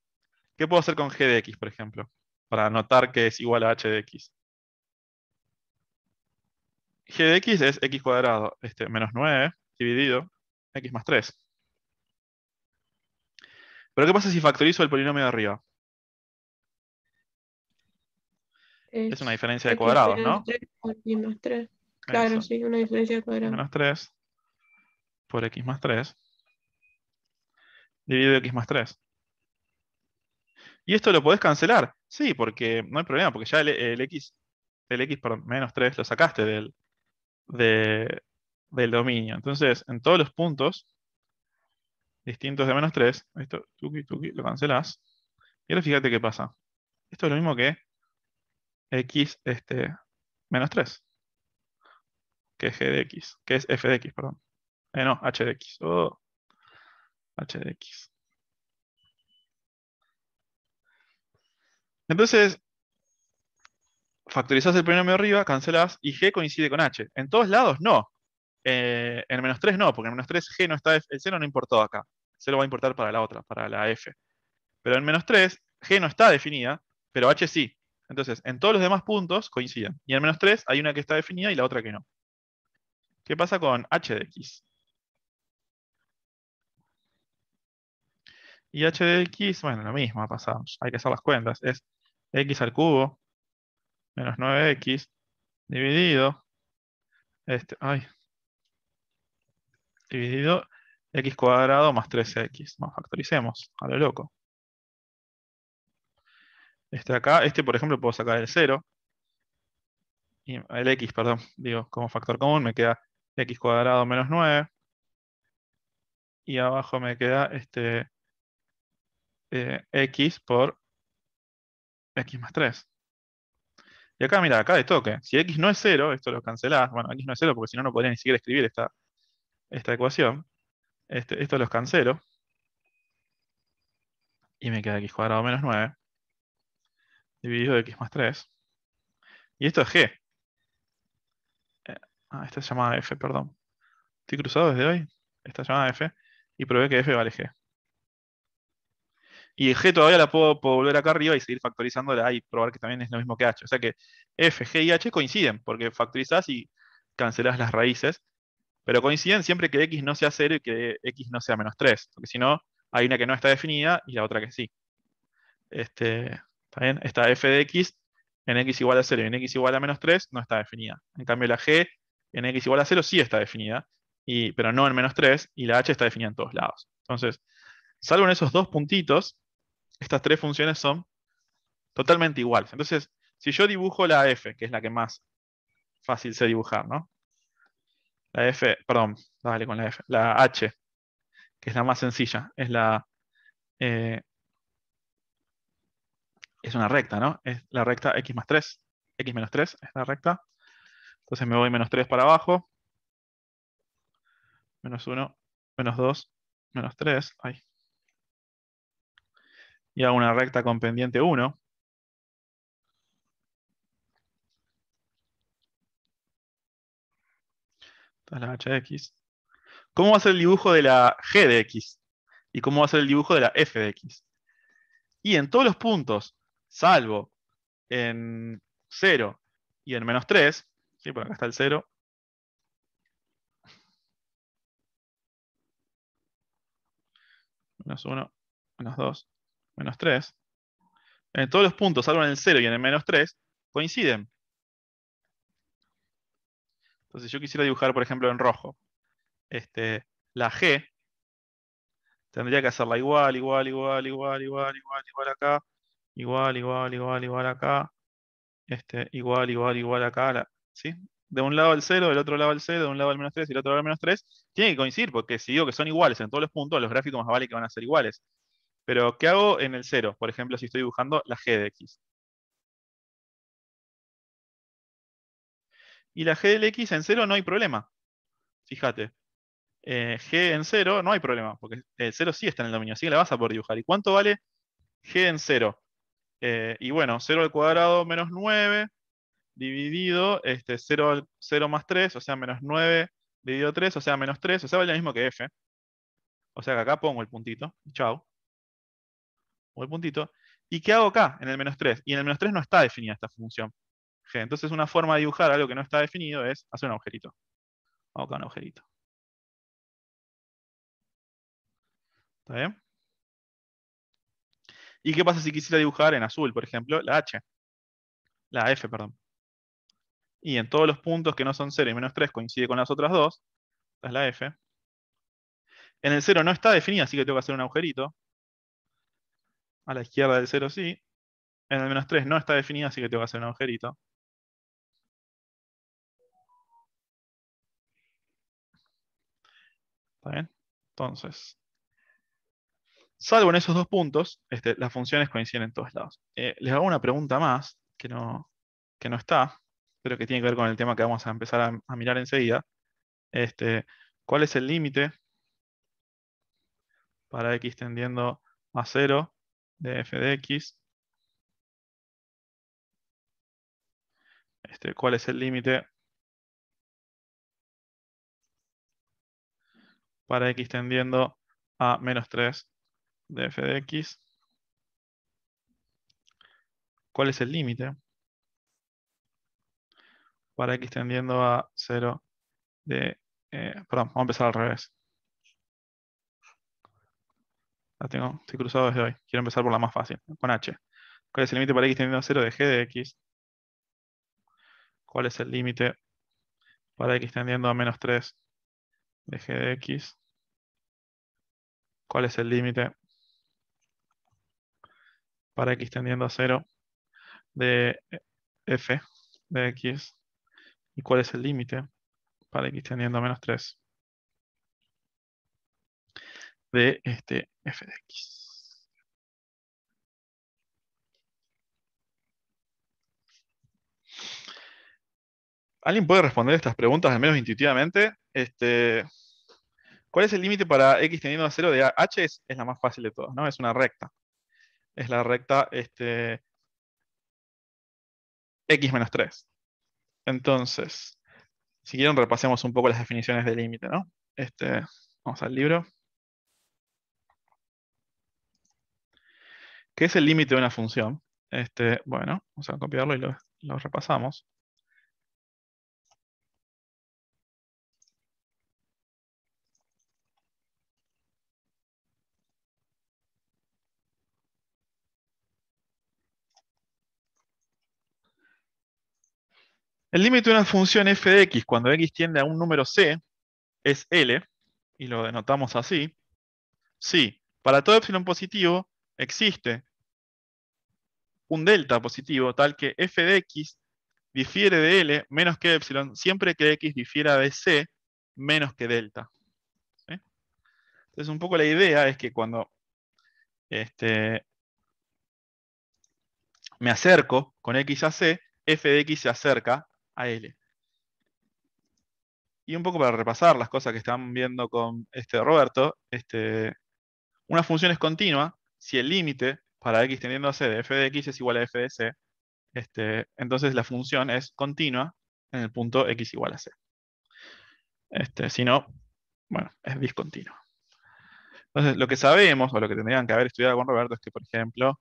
¿Qué puedo hacer con g de x, por ejemplo? Para notar que es igual a h de x. g de x es x cuadrado, este, menos 9, dividido, x más 3. Pero ¿qué pasa si factorizo el polinomio de arriba? Es, una diferencia de cuadrados, ¿no? Claro, sí, una diferencia de cuadrados. Menos 3 por x más 3. Dividido x más 3. ¿Y esto lo podés cancelar? Sí, porque no hay problema, porque ya el, x, el x por menos 3 lo sacaste del, del dominio. Entonces, en todos los puntos distintos de menos 3, esto lo cancelás. Y ahora fíjate qué pasa. Esto es lo mismo que x este, menos 3. Que es g de x, que es f de x, perdón. Eh, no, h de x. Oh, h de x. Entonces, factorizas el polinomio arriba, cancelas y g coincide con h. En todos lados, no. Eh, en menos 3 no, porque en menos 3 g no está, el 0 no importó acá. Se lo va a importar para la otra, para la f. Pero en menos 3, g no está definida, pero h sí. Entonces, en todos los demás puntos coinciden. Y en menos 3 hay una que está definida y la otra que no. ¿Qué pasa con h de x? Y h de x, bueno, lo mismo ha pasado. Hay que hacer las cuentas. Es x al cubo menos 9x dividido este, dividido x cuadrado más 3x. factoricemos, a lo loco. Este acá, este por ejemplo puedo sacar el 0. el x, perdón, digo, como factor común me queda x cuadrado menos 9. Y abajo me queda este eh, x por x más 3. Y acá, mira, acá de toque. Si x no es 0, esto lo cancelás. Bueno, x no es 0 porque si no, no podría ni siquiera escribir esta, esta ecuación. Este, esto lo cancelo. Y me queda x cuadrado menos 9 dividido de x más 3. Y esto es g. Eh, ah, esta es llamada f, perdón. Estoy cruzado desde hoy. Esta es llamada f. Y probé que f vale g. Y g todavía la puedo, volver acá arriba y seguir factorizándola y probar que también es lo mismo que h. O sea que f, g y h coinciden, porque factorizás y cancelás las raíces. Pero coinciden siempre que x no sea 0 y que x no sea menos 3. Porque si no, hay una que no está definida y la otra que sí. Este, ¿Está bien? Esta f de x en x igual a 0 y en x igual a menos 3 no está definida. En cambio, la g en x igual a 0 sí está definida, pero no en menos 3, y la h está definida en todos lados. Entonces, salvo en esos dos puntitos, estas tres funciones son totalmente iguales. Entonces, si yo dibujo la f, que es la que más fácil se dibujar, ¿no? La f, perdón, dale con la f, la h, que es la más sencilla, es la, eh, es una recta, ¿no? Es la recta x más 3, x menos 3 es la recta. Entonces me voy menos 3 para abajo. Menos 1, menos 2, menos 3. Ahí. Y hago una recta con pendiente 1. Esta es la X. ¿Cómo va a ser el dibujo de la g de x? ¿Y cómo va a ser el dibujo de la f de x? Y en todos los puntos salvo en 0 y en menos 3, por acá está el 0, menos 1, menos 2, menos 3, en eh, todos los puntos, salvo en el 0 y en el menos 3, coinciden. Entonces yo quisiera dibujar, por ejemplo, en rojo. Este, la G tendría que hacerla igual, igual, igual, igual, igual, igual, igual acá, igual, igual, igual, igual acá, este, igual, igual, igual acá, ¿sí? De un lado al 0, del otro lado al 0, de un lado al menos 3 y del otro lado al menos 3, tiene que coincidir, porque si digo que son iguales en todos los puntos, los gráficos más vale que van a ser iguales. Pero, ¿qué hago en el 0? Por ejemplo, si estoy dibujando la g de x. Y la g del x en 0 no hay problema. Fíjate. Eh, g en 0 no hay problema, porque el 0 sí está en el dominio, así que la vas a poder dibujar. ¿Y cuánto vale g en 0? Eh, y bueno, 0 al cuadrado menos 9 dividido este, 0, 0 más 3, o sea, menos 9 dividido 3, o sea, menos 3, o sea, vale lo mismo que f. O sea que acá pongo el puntito, chao. Pongo el puntito. ¿Y qué hago acá en el menos 3? Y en el menos 3 no está definida esta función. Entonces una forma de dibujar algo que no está definido es hacer un agujerito. Hago acá un agujerito. ¿Está bien? ¿Y qué pasa si quisiera dibujar en azul, por ejemplo, la H? La F, perdón. Y en todos los puntos que no son 0 y menos 3 coincide con las otras dos, esta es la F. En el 0 no está definida, así que tengo que hacer un agujerito. A la izquierda del 0 sí. En el menos 3 no está definida, así que tengo que hacer un agujerito. ¿Está bien? Entonces, Salvo en esos dos puntos, este, las funciones coinciden en todos lados. Eh, les hago una pregunta más, que no, no está, pero que tiene que ver con el tema que vamos a empezar a, mirar enseguida. Este, ¿Cuál es el límite para x tendiendo a 0 de f de x? Este, ¿Cuál es el límite para x tendiendo a menos 3 de f de x. ¿Cuál es el límite? Para x tendiendo a 0 de... Eh, perdón, vamos a empezar al revés. La tengo, estoy cruzado desde hoy. Quiero empezar por la más fácil, con h. ¿Cuál es el límite para x tendiendo a 0 de g de x? ¿Cuál es el límite para x tendiendo a menos 3 de g de x? ¿Cuál es el límite para x tendiendo a 0 de f de x y cuál es el límite para x tendiendo a menos 3 de este f de x. ¿Alguien puede responder estas preguntas, al menos intuitivamente? Este, ¿Cuál es el límite para x tendiendo a 0 de h? Es, la más fácil de todas, ¿no? Es una recta es la recta este, x menos 3. Entonces, si quieren repasemos un poco las definiciones de límite, ¿no? Este, vamos al libro. ¿Qué es el límite de una función? Este, bueno, vamos a copiarlo y lo repasamos. El límite de una función f de x cuando x tiende a un número c es L, y lo denotamos así, si para todo epsilon positivo existe un delta positivo tal que f de x difiere de L menos que epsilon siempre que x difiera de c menos que delta. Entonces un poco la idea es que cuando este, me acerco con x a c, f de x se acerca a Y un poco para repasar las cosas que están viendo con este Roberto, este, una función es continua si el límite para x tendiendo a c de f de x es igual a f de c, este, entonces la función es continua en el punto x igual a c. Este, si no, bueno, es discontinua. Entonces, lo que sabemos o lo que tendrían que haber estudiado con Roberto es que, por ejemplo,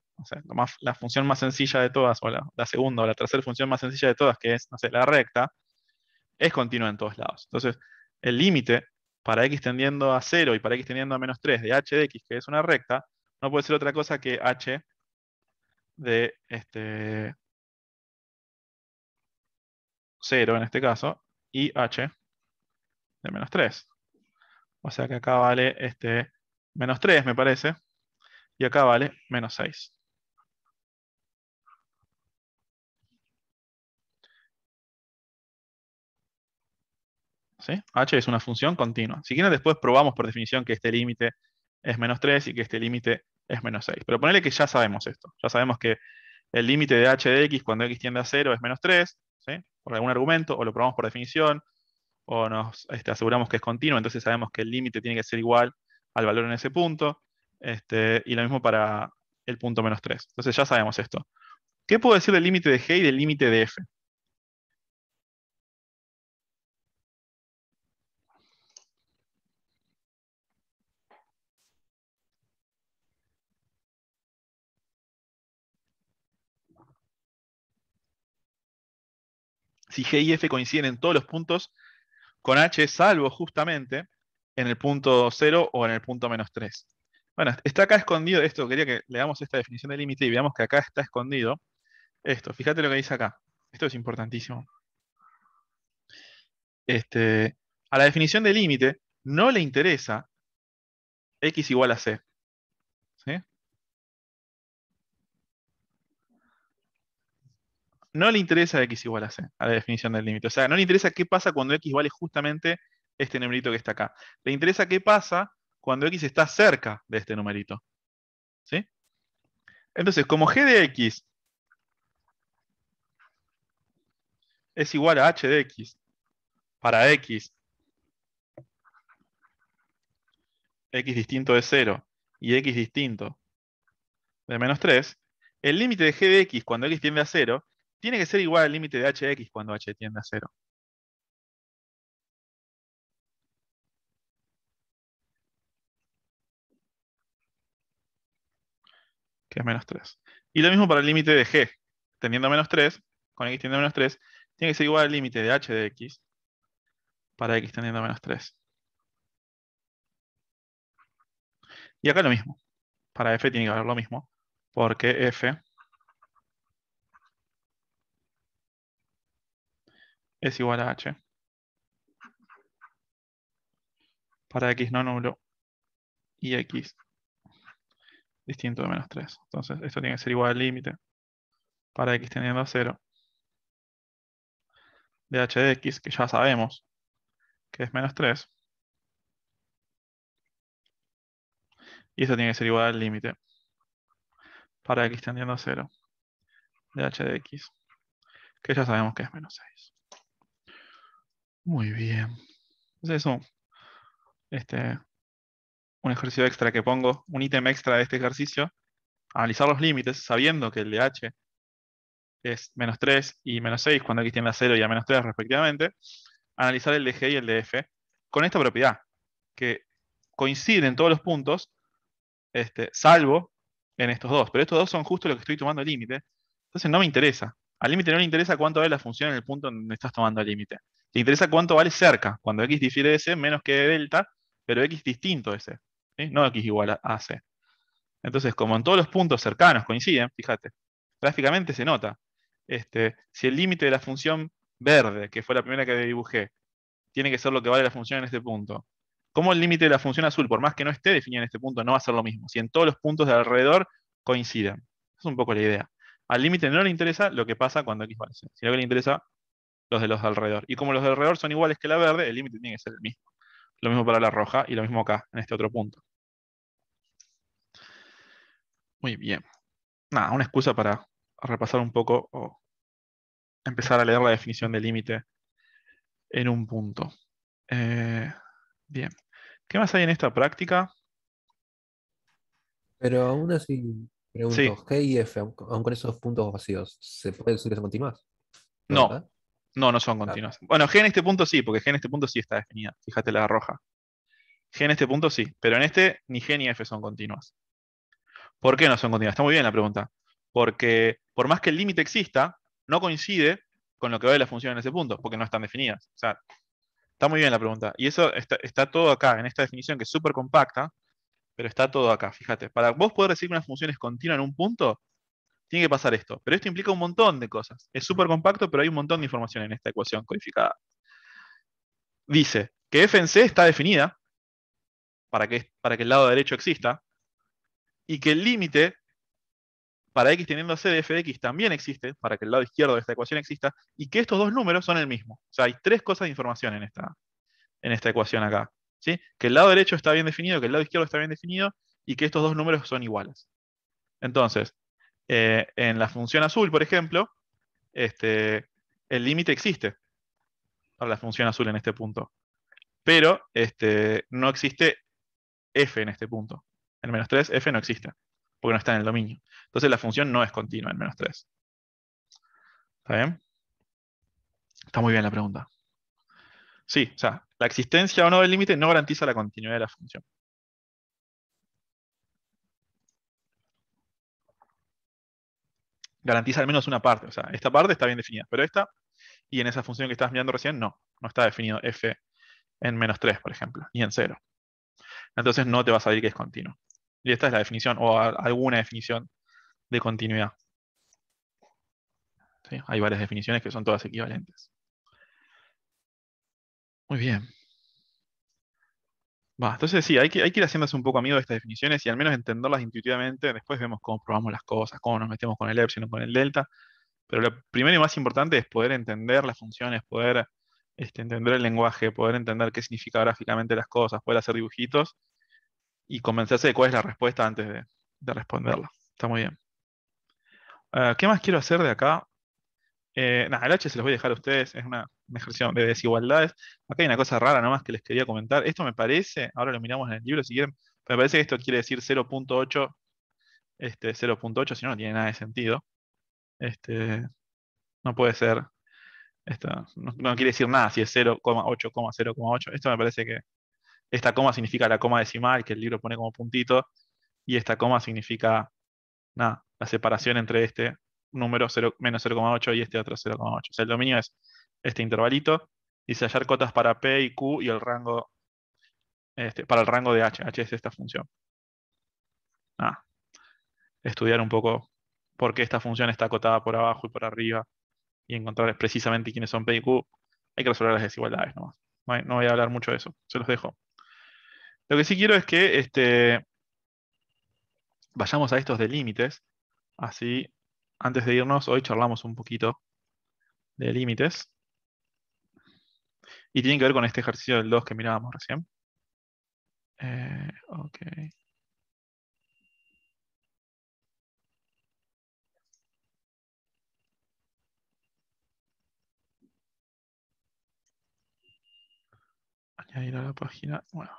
la función más sencilla de todas, o la, segunda o la tercera función más sencilla de todas, que es no sé, la recta, es continua en todos lados. Entonces, el límite para x tendiendo a 0 y para x tendiendo a menos 3 de h de x, que es una recta, no puede ser otra cosa que h de este 0 en este caso, y h de menos 3. O sea que acá vale este menos 3, me parece. Y acá vale menos 6. ¿Sí? h es una función continua. Si quieren después probamos por definición que este límite es menos 3 y que este límite es menos 6. Pero ponele que ya sabemos esto. Ya sabemos que el límite de h de x cuando x tiende a 0 es menos 3, por algún argumento, o lo probamos por definición, o nos este, aseguramos que es continuo, entonces sabemos que el límite tiene que ser igual al valor en ese punto, este, y lo mismo para el punto menos 3. Entonces ya sabemos esto. ¿Qué puedo decir del límite de G y del límite de F? Si G y F coinciden en todos los puntos con H, salvo justamente en el punto 0 o en el punto menos 3. Bueno, está acá escondido esto, quería que leamos esta definición de límite y veamos que acá está escondido esto. Fíjate lo que dice acá. Esto es importantísimo. Este, a la definición de límite no le interesa x igual a c. No le interesa x igual a c, a la definición del límite. O sea, no le interesa qué pasa cuando x vale justamente este numerito que está acá. Le interesa qué pasa cuando x está cerca de este numerito. ¿Sí? Entonces, como g de x es igual a h de x para x, x distinto de 0 y x distinto de menos 3, el límite de g de x cuando x tiende a 0 tiene que ser igual al límite de h de x cuando h tiende a 0. que es menos 3. Y lo mismo para el límite de g, Teniendo menos 3, con x teniendo menos 3, tiene que ser igual al límite de h de x para x teniendo menos 3. Y acá lo mismo. Para f tiene que haber lo mismo, porque f es igual a h para x no nulo y x distinto de menos 3. Entonces, esto tiene que ser igual al límite para x tendiendo a 0 de h de x, que ya sabemos que es menos 3. Y esto tiene que ser igual al límite para x tendiendo a 0 de h de x, que ya sabemos que es menos 6. Muy bien. Entonces eso, este, un ejercicio extra que pongo, un ítem extra de este ejercicio, analizar los límites sabiendo que el de h es menos 3 y menos 6 cuando x tiene a 0 y a menos 3 respectivamente, analizar el de g y el de f con esta propiedad, que coinciden todos los puntos, este, salvo en estos dos. Pero estos dos son justo lo que estoy tomando el límite, entonces no me interesa. Al límite no le interesa cuánto vale la función en el punto donde estás tomando el límite. Le interesa cuánto vale cerca, cuando x difiere de c menos que de delta, pero x distinto de c no x igual a c Entonces, como en todos los puntos cercanos coinciden, fíjate, gráficamente se nota. Este, si el límite de la función verde, que fue la primera que dibujé, tiene que ser lo que vale la función en este punto, Como el límite de la función azul, por más que no esté definida en este punto, no va a ser lo mismo? Si en todos los puntos de alrededor coinciden. Es un poco la idea. Al límite no le interesa lo que pasa cuando x vale c sino que le interesa los de los de alrededor. Y como los de alrededor son iguales que la verde, el límite tiene que ser el mismo. Lo mismo para la roja y lo mismo acá, en este otro punto. Muy bien. Nada, una excusa para repasar un poco o empezar a leer la definición de límite en un punto. Eh, bien. ¿Qué más hay en esta práctica? Pero aún así, pregunto, G y F, aun con esos puntos vacíos, ¿se puede decir que se No, no, no son continuas. Bueno, G en este punto sí, porque G en este punto sí está definida. Fíjate la roja. G en este punto sí, pero en este ni G ni F son continuas. ¿Por qué no son continuas? Está muy bien la pregunta. Porque por más que el límite exista, no coincide con lo que vale la función en ese punto, porque no están definidas. O sea, está muy bien la pregunta. Y eso está, está todo acá, en esta definición que es súper compacta, pero está todo acá, fíjate. Para vos poder decir que una función es continua en un punto, tiene que pasar esto. Pero esto implica un montón de cosas. Es súper compacto, pero hay un montón de información en esta ecuación codificada. Dice que f en C está definida para que, para que el lado derecho exista y que el límite para x teniendo C de f de x también existe para que el lado izquierdo de esta ecuación exista y que estos dos números son el mismo. O sea, hay tres cosas de información en esta, en esta ecuación acá. ¿sí? Que el lado derecho está bien definido, que el lado izquierdo está bien definido y que estos dos números son iguales. Entonces, eh, en la función azul, por ejemplo, este, el límite existe para la función azul en este punto. Pero este, no existe f en este punto. En menos 3, f no existe, porque no está en el dominio. Entonces la función no es continua en menos 3. ¿Está bien? Está muy bien la pregunta. Sí, o sea, la existencia o no del límite no garantiza la continuidad de la función. garantiza al menos una parte. O sea, esta parte está bien definida, pero esta y en esa función que estás mirando recién, no, no está definido f en menos 3, por ejemplo, ni en 0. Entonces no te va a salir que es continuo. Y esta es la definición, o alguna definición de continuidad. Hay varias definiciones que son todas equivalentes. Muy bien entonces sí, hay que, ir haciéndose un poco amigo de estas definiciones y al menos entenderlas intuitivamente. Después vemos cómo probamos las cosas, cómo nos metemos con el epsilon, con el delta. Pero lo primero y más importante es poder entender las funciones, poder este, entender el lenguaje, poder entender qué significa gráficamente las cosas, poder hacer dibujitos y convencerse de cuál es la respuesta antes de, responderla. Está muy bien. Ah, ¿Qué más quiero hacer de acá? Eh, nada, el H se los voy a dejar a ustedes. Es una ejercicio de desigualdades. Acá hay una cosa rara nomás que les quería comentar. Esto me parece, ahora lo miramos en el libro si quieren, me parece que esto quiere decir 0.8, este, 0.8, si no, no tiene nada de sentido. Este, no puede ser, no, quiere decir nada si es 0,8, 0,8. Esto me parece que esta coma significa la coma decimal que el libro pone como puntito, y esta coma significa nada, la separación entre este número 0, menos 0,8 y este otro 0,8. O sea, el dominio es este intervalito. Dice hallar cotas para P y Q y el rango este, para el rango de H. H es esta función. Ah, estudiar un poco por qué esta función está acotada por abajo y por arriba y encontrar precisamente quiénes son P y Q. Hay que resolver las desigualdades nomás. No, voy a hablar mucho de eso, se los dejo. Lo que sí quiero es que este, vayamos a estos de límites Así, antes de irnos, hoy charlamos un poquito de límites. Y tienen que ver con este ejercicio del 2 que mirábamos recién. Eh, ok. Añadir a la página. Bueno.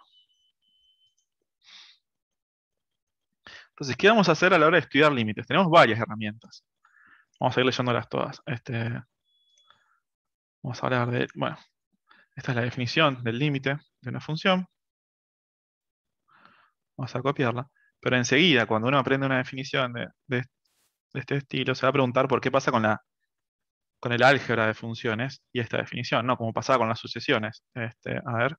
Entonces, ¿qué vamos a hacer a la hora de estudiar límites? Tenemos varias herramientas. Vamos a ir leyéndolas todas. Este, vamos a hablar de, bueno, esta es la definición del límite de una función. Vamos a copiarla. Pero enseguida, cuando uno aprende una definición de, este estilo, se va a preguntar por qué pasa con, la, con el álgebra de funciones y esta definición, ¿no? Como pasaba con las sucesiones. Este, a ver.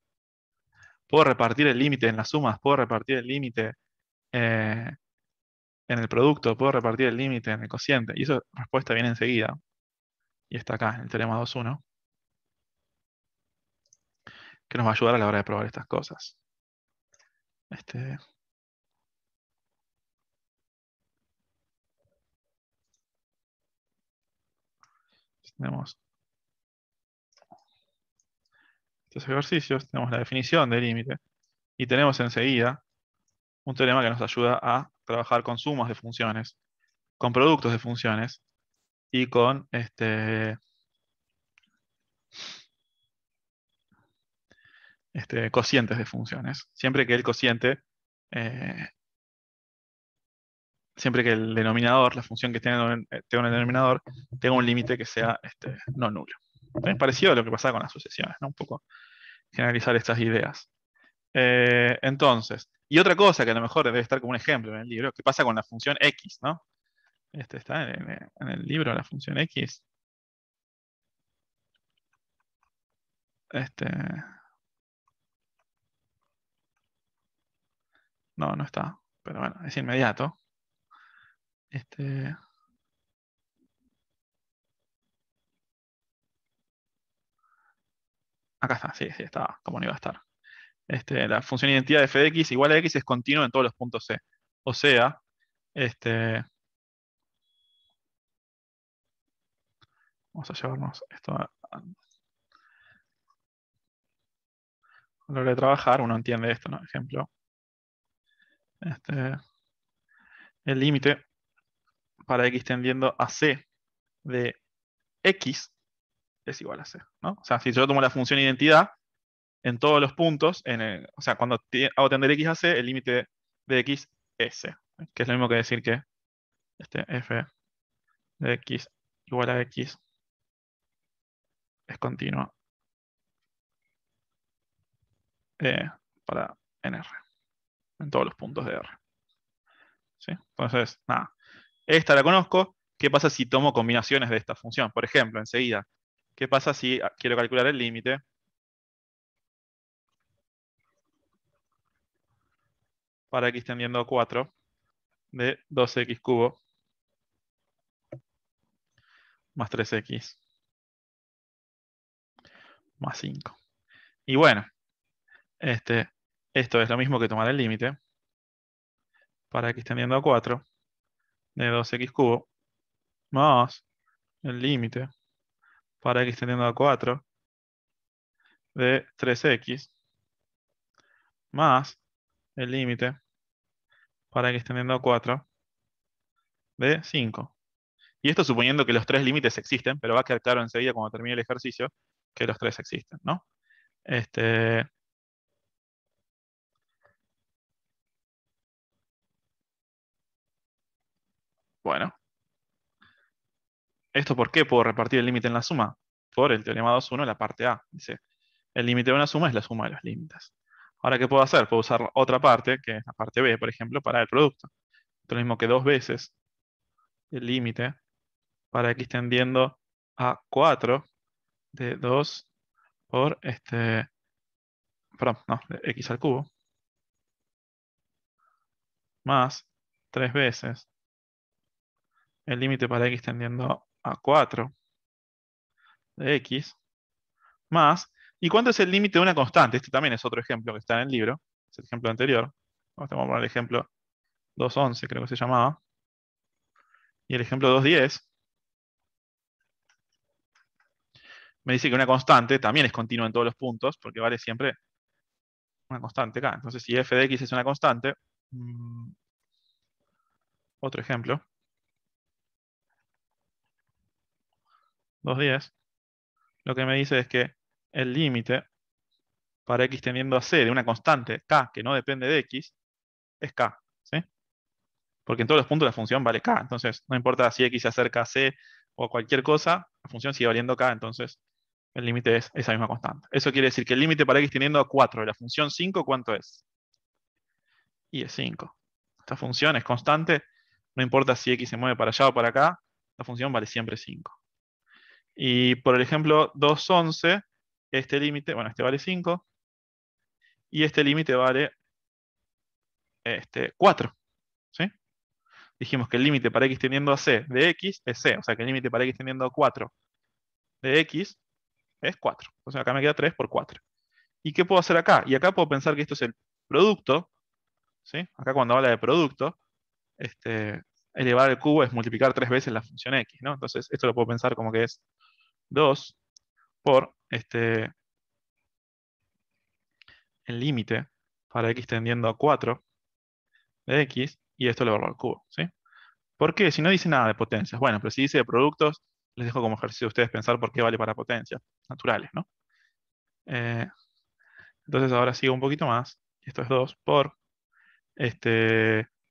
¿Puedo repartir el límite en las sumas? ¿Puedo repartir el límite eh, en el producto? ¿Puedo repartir el límite en el cociente? Y esa respuesta viene enseguida. Y está acá, en el teorema 2.1 que nos va a ayudar a la hora de probar estas cosas. Este, tenemos estos ejercicios, tenemos la definición de límite y tenemos enseguida un teorema que nos ayuda a trabajar con sumas de funciones, con productos de funciones y con este, Este, cocientes de funciones. Siempre que el cociente, eh, siempre que el denominador, la función que tenga, eh, tenga un denominador, tenga un límite que sea este, no nulo. Es parecido a lo que pasa con las sucesiones, ¿no? Un poco generalizar estas ideas. Eh, entonces, y otra cosa que a lo mejor debe estar como un ejemplo en el libro, qué pasa con la función x, ¿no? Este, está en el, en el libro, la función x. Este, No, no está. Pero bueno, es inmediato. Este. Acá está, sí, sí, estaba, como no iba a estar. Este, la función identidad de f de x igual a x es continua en todos los puntos C. O sea, este, vamos a llevarnos esto a, a hora de trabajar, uno entiende esto, ¿no? Ejemplo, este, el límite para x tendiendo a c de x es igual a c. O sea, si yo tomo la función identidad en todos los puntos, o sea, cuando hago tender x a c, el límite de x es c, que es lo mismo que decir que este, f de x igual a x es continua eh, para nr en todos los puntos de R. ¿Sí? Entonces, nada, esta la conozco. ¿Qué pasa si tomo combinaciones de esta función? Por ejemplo, enseguida, ¿qué pasa si ah, quiero calcular el límite? para x tendiendo 4 de 2x cubo más 3x más 5. Y bueno, este, esto es lo mismo que tomar el límite para x tendiendo a 4 de 2x cubo más el límite para x tendiendo a 4 de 3x más el límite para x tendiendo a 4 de 5. Y esto suponiendo que los tres límites existen, pero va a quedar claro enseguida cuando termine el ejercicio que los tres existen, ¿no? Este, Bueno. ¿Esto por qué puedo repartir el límite en la suma? Por el teorema 2.1, la parte A. Dice, el límite de una suma es la suma de los límites. Ahora, ¿qué puedo hacer? Puedo usar otra parte, que es la parte B, por ejemplo, para el producto. es lo mismo que dos veces el límite para x tendiendo a 4 de 2 por este, perdón, x al cubo, más tres veces el límite para x tendiendo a 4 de x, más, ¿y cuánto es el límite de una constante? Este también es otro ejemplo que está en el libro, es el ejemplo anterior. Vamos a poner el ejemplo 2.11, creo que se llamaba. Y el ejemplo 2.10 me dice que una constante también es continua en todos los puntos, porque vale siempre una constante acá. Entonces, si f de x es una constante, mm, otro ejemplo. 2,10, lo que me dice es que el límite para x tendiendo a c de una constante k que no depende de x es k. ¿sí? Porque en todos los puntos la función vale k. Entonces, no importa si x se acerca a c o cualquier cosa, la función sigue valiendo k. Entonces, el límite es esa misma constante. Eso quiere decir que el límite para x teniendo a 4 de la función 5, ¿cuánto es? Y es 5. Esta función es constante, no importa si x se mueve para allá o para acá, la función vale siempre 5. Y por ejemplo, 2.11, este límite, bueno, este vale 5, y este límite vale este, 4. ¿sí? Dijimos que el límite para x tendiendo a c de x es c, o sea que el límite para x tendiendo a 4 de x es 4. Entonces acá me queda 3 por 4. ¿Y qué puedo hacer acá? Y acá puedo pensar que esto es el producto, acá cuando habla de producto, este, elevar al cubo es multiplicar tres veces la función x, ¿no? Entonces, esto lo puedo pensar como que es 2 por este, el límite para x tendiendo a 4 de x, y esto elevado al cubo, ¿sí? ¿Por qué? Si no dice nada de potencias. Bueno, pero si dice de productos, les dejo como ejercicio a ustedes pensar por qué vale para potencias naturales, ¿no? Eh, entonces ahora sigo un poquito más. Esto es 2 por este,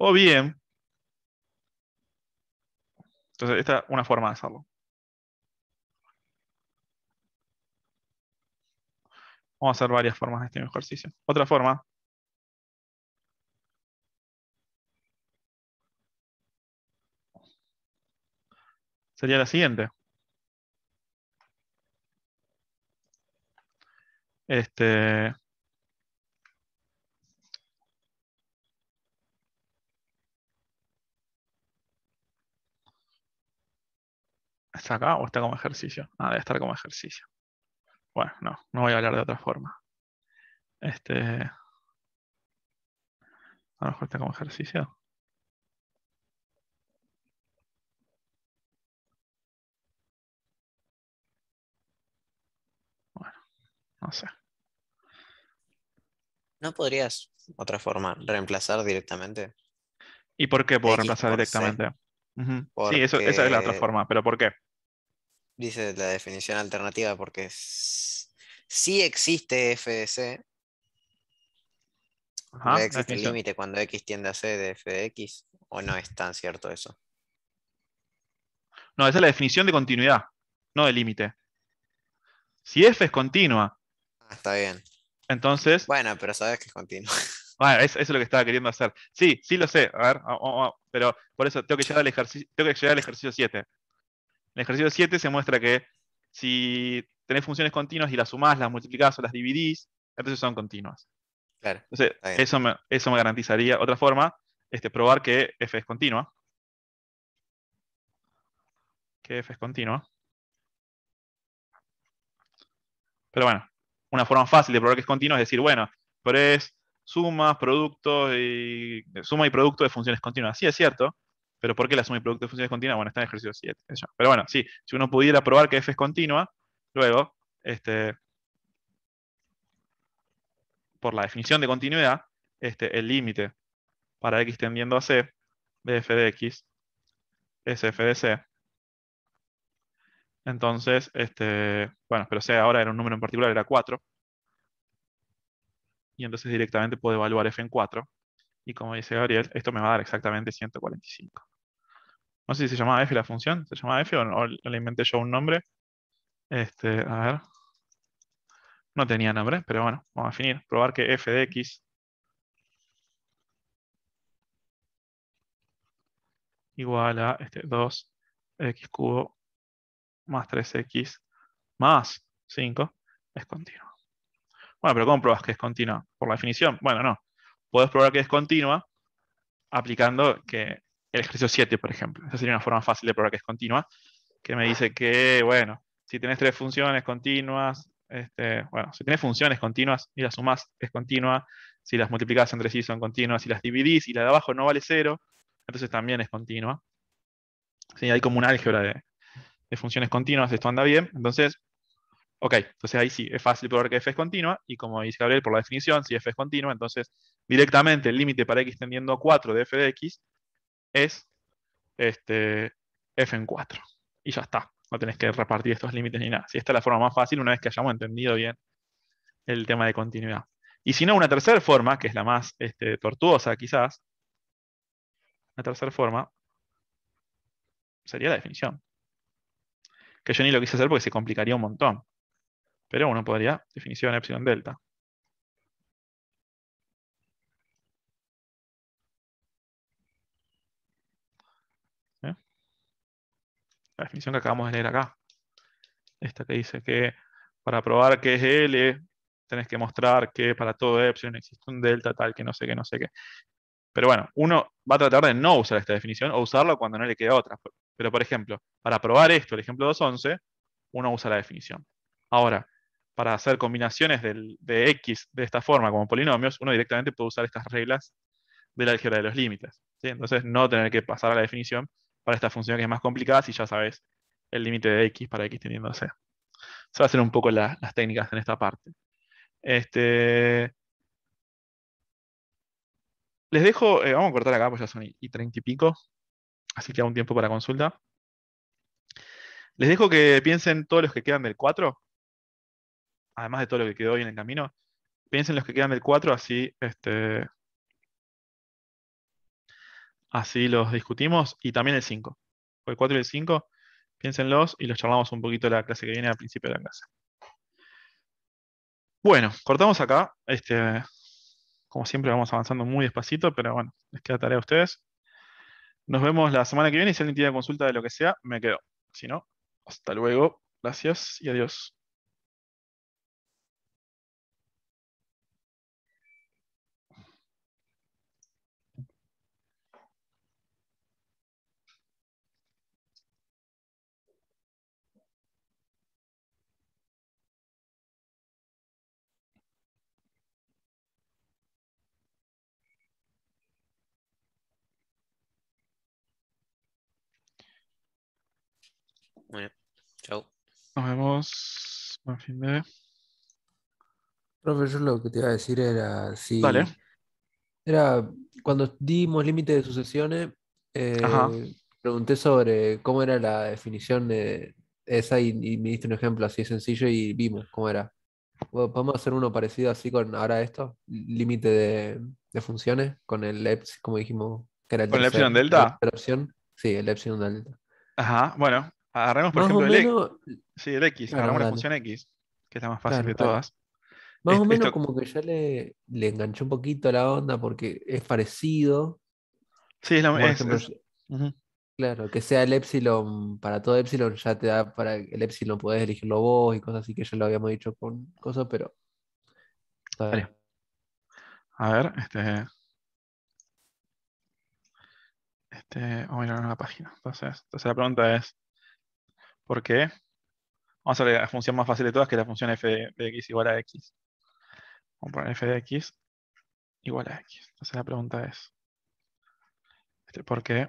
O bien, entonces esta es una forma de hacerlo. Vamos a hacer varias formas de este ejercicio. Otra forma. Sería la siguiente. Este, ¿Está acá o está como ejercicio? Ah, debe estar como ejercicio. Bueno, no, no voy a hablar de otra forma. Este. A lo mejor está como ejercicio. Bueno, no sé. ¿No podrías, otra forma, reemplazar directamente? ¿Y por qué puedo reemplazar directamente? Sí, eso, esa es la otra forma, pero ¿por qué? dice la definición alternativa porque es, existe f de c. existe el límite cuando x tiende a c de f de x, o no es tan cierto eso. No, esa es la definición de continuidad, no de límite. Si f es continua. Ah, está bien. Entonces. Bueno, pero sabes que es continua. Bueno, ah, eso es lo que estaba queriendo hacer. Sí, sí lo sé. A ver, oh, oh, oh, pero por eso tengo que llegar al ejercicio, tengo que llegar al ejercicio 7. En el ejercicio 7 se muestra que si tenés funciones continuas y las sumás, las multiplicás o las dividís, entonces son continuas. eso me, garantizaría otra forma, este, probar que f es continua. Que f es continua. Pero bueno, una forma fácil de probar que es continua es decir, bueno, pero es suma, producto y, suma y producto de funciones continuas. Sí, es cierto, ¿Pero por qué la suma y producto de funciones continua? Bueno, está en ejercicio 7. Pero bueno, sí, si uno pudiera probar que f es continua, luego, este, por la definición de continuidad, este, el límite para x tendiendo a c de f de x es f de c. Entonces, este, bueno, pero sea ahora era un número en particular, era 4. Y entonces directamente puedo evaluar f en 4 y como dice Gabriel, esto me va a dar exactamente 145. No sé si se llamaba F la función, ¿se llamaba F o, le inventé yo un nombre? Este, a ver. No tenía nombre, pero bueno, vamos a definir. Probar que F de X igual a este, 2x cubo más 3x más 5 es continua. Bueno, pero ¿cómo pruebas que es continua? ¿Por la definición? Bueno, no puedes probar que es continua aplicando que el ejercicio 7, por ejemplo. Esa sería una forma fácil de probar que es continua, que me dice que, bueno, si tienes tres funciones continuas, este, bueno, si tienes funciones continuas y las sumas es continua, si las multiplicadas entre sí son continuas, si las dividís y la de abajo no vale cero, entonces también es continua. Si hay como un álgebra de, de funciones continuas, esto anda bien, entonces, ok, entonces ahí sí, es fácil probar que f es continua, y como dice Gabriel por la definición, si f es continua, entonces directamente el límite para x tendiendo a 4 de f de x es este, f en 4. Y ya está. No tenés que repartir estos límites ni nada. Si esta es la forma más fácil, una vez que hayamos entendido bien el tema de continuidad. Y si no, una tercera forma, que es la más este, tortuosa quizás, una tercera forma sería la definición. Que yo ni lo quise hacer porque se complicaría un montón. Pero uno podría definición epsilon delta. la definición que acabamos de leer acá. Esta que dice que para probar que es L, tenés que mostrar que para todo epsilon existe un delta tal, que no sé qué, no sé qué. Pero bueno, uno va a tratar de no usar esta definición o usarlo cuando no le queda otra. Pero por ejemplo, para probar esto, el ejemplo 2.11, uno usa la definición. Ahora, para hacer combinaciones de x de esta forma como polinomios, uno directamente puede usar estas reglas de la álgebra de los límites. Entonces, no tener que pasar a la definición, para esta función que es más complicada si ya sabes el límite de x para x teniendo c. Se va a hacer un poco las técnicas en esta parte. Este... Les dejo, eh, vamos a cortar acá, pues ya son y, treinta y pico, así que hago un tiempo para consulta. Les dejo que piensen todos los que quedan del 4, además de todo lo que quedó hoy en el camino, piensen los que quedan del 4, así este, así los discutimos, y también el 5. El 4 y el 5, piénsenlos y los charlamos un poquito la clase que viene al principio de la clase. Bueno, cortamos acá. Este, como siempre vamos avanzando muy despacito, pero bueno, les queda tarea a ustedes. Nos vemos la semana que viene y si alguien tiene consulta de lo que sea, me quedo. Si no, hasta luego. Gracias y adiós. chao. Nos vemos. profesor lo que te iba a decir era si. Era cuando dimos límite de sucesiones, eh, pregunté sobre cómo era la definición de esa y, me diste un ejemplo así sencillo y vimos cómo era. ¿Podemos hacer uno parecido así con ahora esto? Límite de, funciones con el Epsilon, como dijimos, que ¿Con Epsilon Delta? Sí, el Epsilon Delta. Ajá, bueno, Agarramos por ejemplo, el, X. Sí, el X, agarramos la función X, que es la más fácil de todas. Más o menos como que ya le, enganchó un poquito la onda porque es parecido. Sí, es lo mismo. Claro, que sea el Epsilon, para todo Epsilon ya te da para el Epsilon, podés elegirlo vos y cosas así que ya lo habíamos dicho con cosas, pero. A ver, este. Este, vamos a mirar una página. entonces la pregunta es: porque, Vamos a ver la función más fácil de todas, que es la función f de x igual a x. Vamos a poner f de x igual a x. Entonces la pregunta es, este, ¿por qué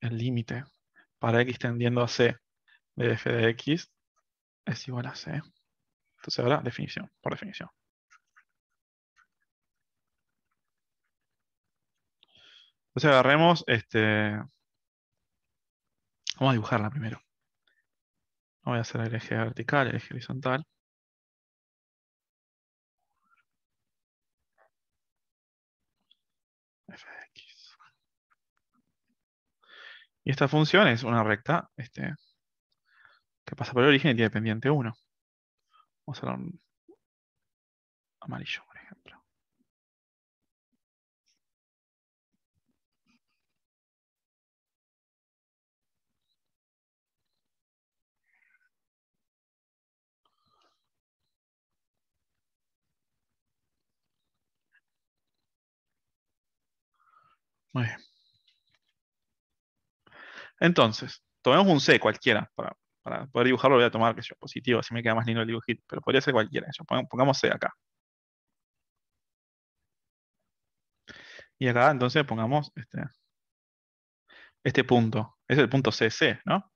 el límite para x tendiendo a c de f de x es igual a c? Entonces ahora definición, por definición. Entonces agarremos este, Vamos a dibujarla primero. Voy a hacer el eje vertical, el eje horizontal. Fx. Y esta función es una recta este, que pasa por el origen y tiene pendiente 1. Vamos a hacer amarillo. Muy Entonces, tomemos un C cualquiera para, poder dibujarlo. Voy a tomar que yo positivo, así me queda más lindo el dibujito, pero podría ser cualquiera. pongamos C acá. Y acá entonces pongamos este, este punto. Es el punto CC, ¿no?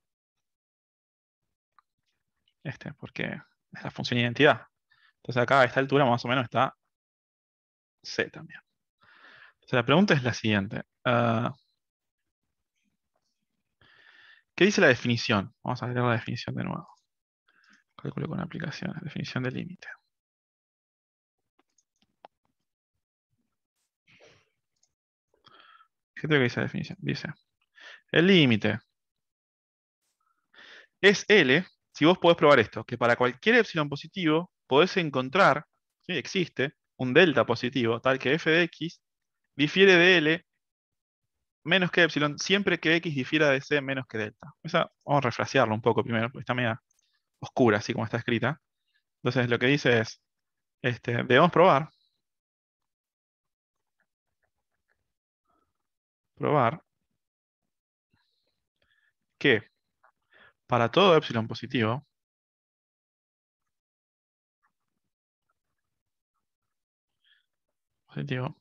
Este, porque es la función identidad. Entonces acá a esta altura más o menos está C también. Entonces la pregunta es la siguiente. Ah, ¿Qué dice la definición? Vamos a leer la definición de nuevo. Cálculo con aplicaciones, definición del límite. ¿Qué que dice la definición? Dice, el límite es L, si vos podés probar esto, que para cualquier epsilon positivo podés encontrar, ¿sí? existe, un delta positivo, tal que f de x difiere de L menos que epsilon siempre que x difiera de c menos que delta. vamos a refrasearlo un poco primero, porque está media oscura, así como está escrita. Entonces lo que dice es, este, debemos probar, probar que para todo epsilon positivo, positivo,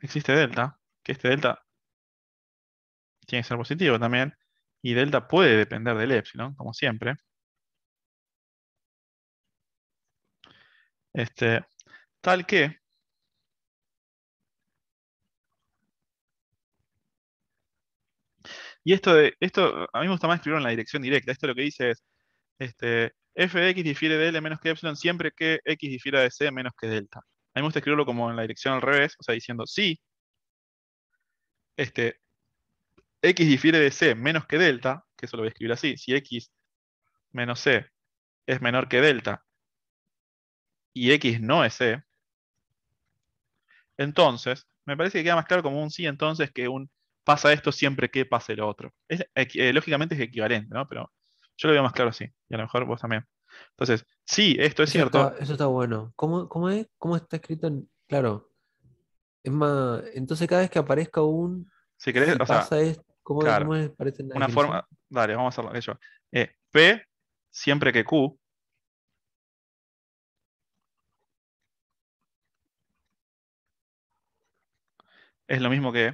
existe delta, que este delta tiene que ser positivo también. Y delta puede depender del epsilon, como siempre. Este, tal que Y esto, de, esto a mí me gusta más escribirlo en la dirección directa. Esto lo que dice es, este, f de x difiere de L menos que epsilon siempre que x difiera de C menos que delta. A mí me gusta escribirlo como en la dirección al revés, o sea, diciendo, sí, este, x difiere de c menos que delta, que eso lo voy a escribir así, si x menos c es menor que delta y x no es c, entonces, me parece que queda más claro como un sí entonces que un pasa esto siempre que pase lo otro. Eh, lógicamente es equivalente, ¿no? Pero yo lo veo más claro así, y a lo mejor vos también. Entonces, sí, esto es cierto. eso está bueno. ¿Cómo, es, está escrito? En, claro. Es más, entonces cada vez que aparezca un... Si pasa esto, ¿Cómo, Una forma. Dale, vamos a hacerlo. Eh, P siempre que Q. Es lo mismo que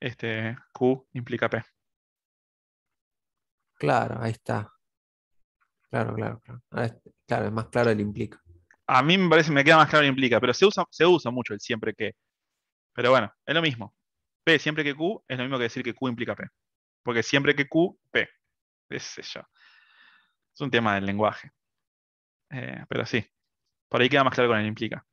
este Q implica P. Claro, ahí está. Claro, claro, claro. Ah, claro, es más claro el implica a mí me parece, me queda más claro que implica, pero se usa, se usa mucho el siempre que. Pero bueno, es lo mismo. P siempre que Q es lo mismo que decir que Q implica P. Porque siempre que Q, P. Es, eso. es un tema del lenguaje. Eh, pero sí, por ahí queda más claro con el implica.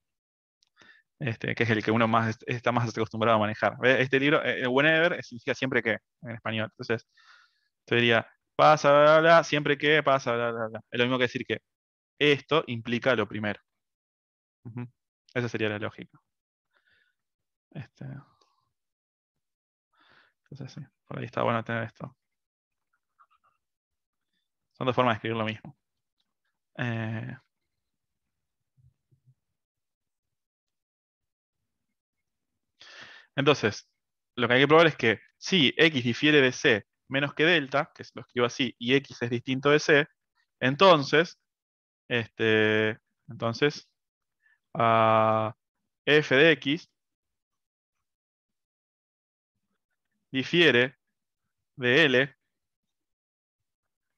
Este, que es el que uno más está más acostumbrado a manejar. Este libro, eh, eh, whenever, significa siempre que en español. Entonces, te diría, pasa, siempre que, pasa, Es lo mismo que decir que esto implica lo primero. Esa sería la lógica. Este. Entonces, por ahí está bueno tener esto. Son dos formas de escribir lo mismo. Eh. Entonces, lo que hay que probar es que si x difiere de c menos que delta, que lo escribo así, y x es distinto de c, entonces, este, entonces a f de x difiere de L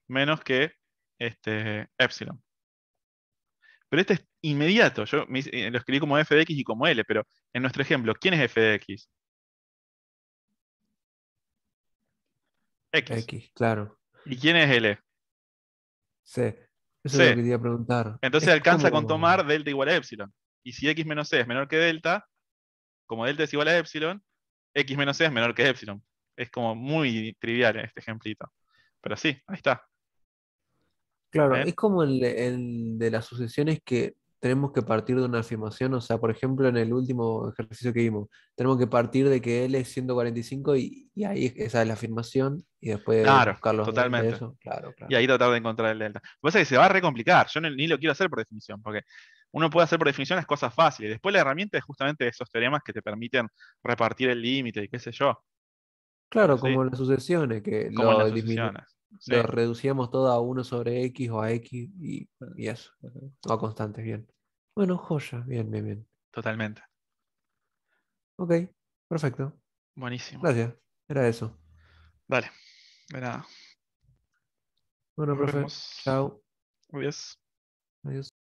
menos que este, epsilon. Pero este es inmediato. Yo eh, lo escribí como f de x y como L, pero en nuestro ejemplo, ¿quién es f de x? X. claro. ¿Y quién es L? C. Eso es lo que quería preguntar. Entonces alcanza con tomar delta igual a epsilon. Y si x menos c es menor que delta, como delta es igual a epsilon, x menos c es menor que epsilon. Es como muy trivial este ejemplito. Pero sí, ahí está. Claro, es como el, de las sucesiones que tenemos que partir de una afirmación, o sea, por ejemplo, en el último ejercicio que vimos, tenemos que partir de que L es 145 y, ahí esa es la afirmación y después buscarlo. Totalmente. Claro, claro. Y ahí tratar de encontrar el delta. Lo que pasa es que se va a recomplicar, yo ni lo quiero hacer por definición, porque uno puede hacer por definición las cosas fáciles. Después la herramienta es justamente esos teoremas que te permiten repartir el límite y qué sé yo. Claro, como las sucesiones, que lo, reducíamos todo a 1 sobre x o a x y, eso. O a constantes, bien. Bueno, joya, bien, bien, bien. Totalmente. Ok, perfecto. Buenísimo. Gracias. Era eso. Vale, nada. Bueno, profe. Chao. Adiós. Adiós.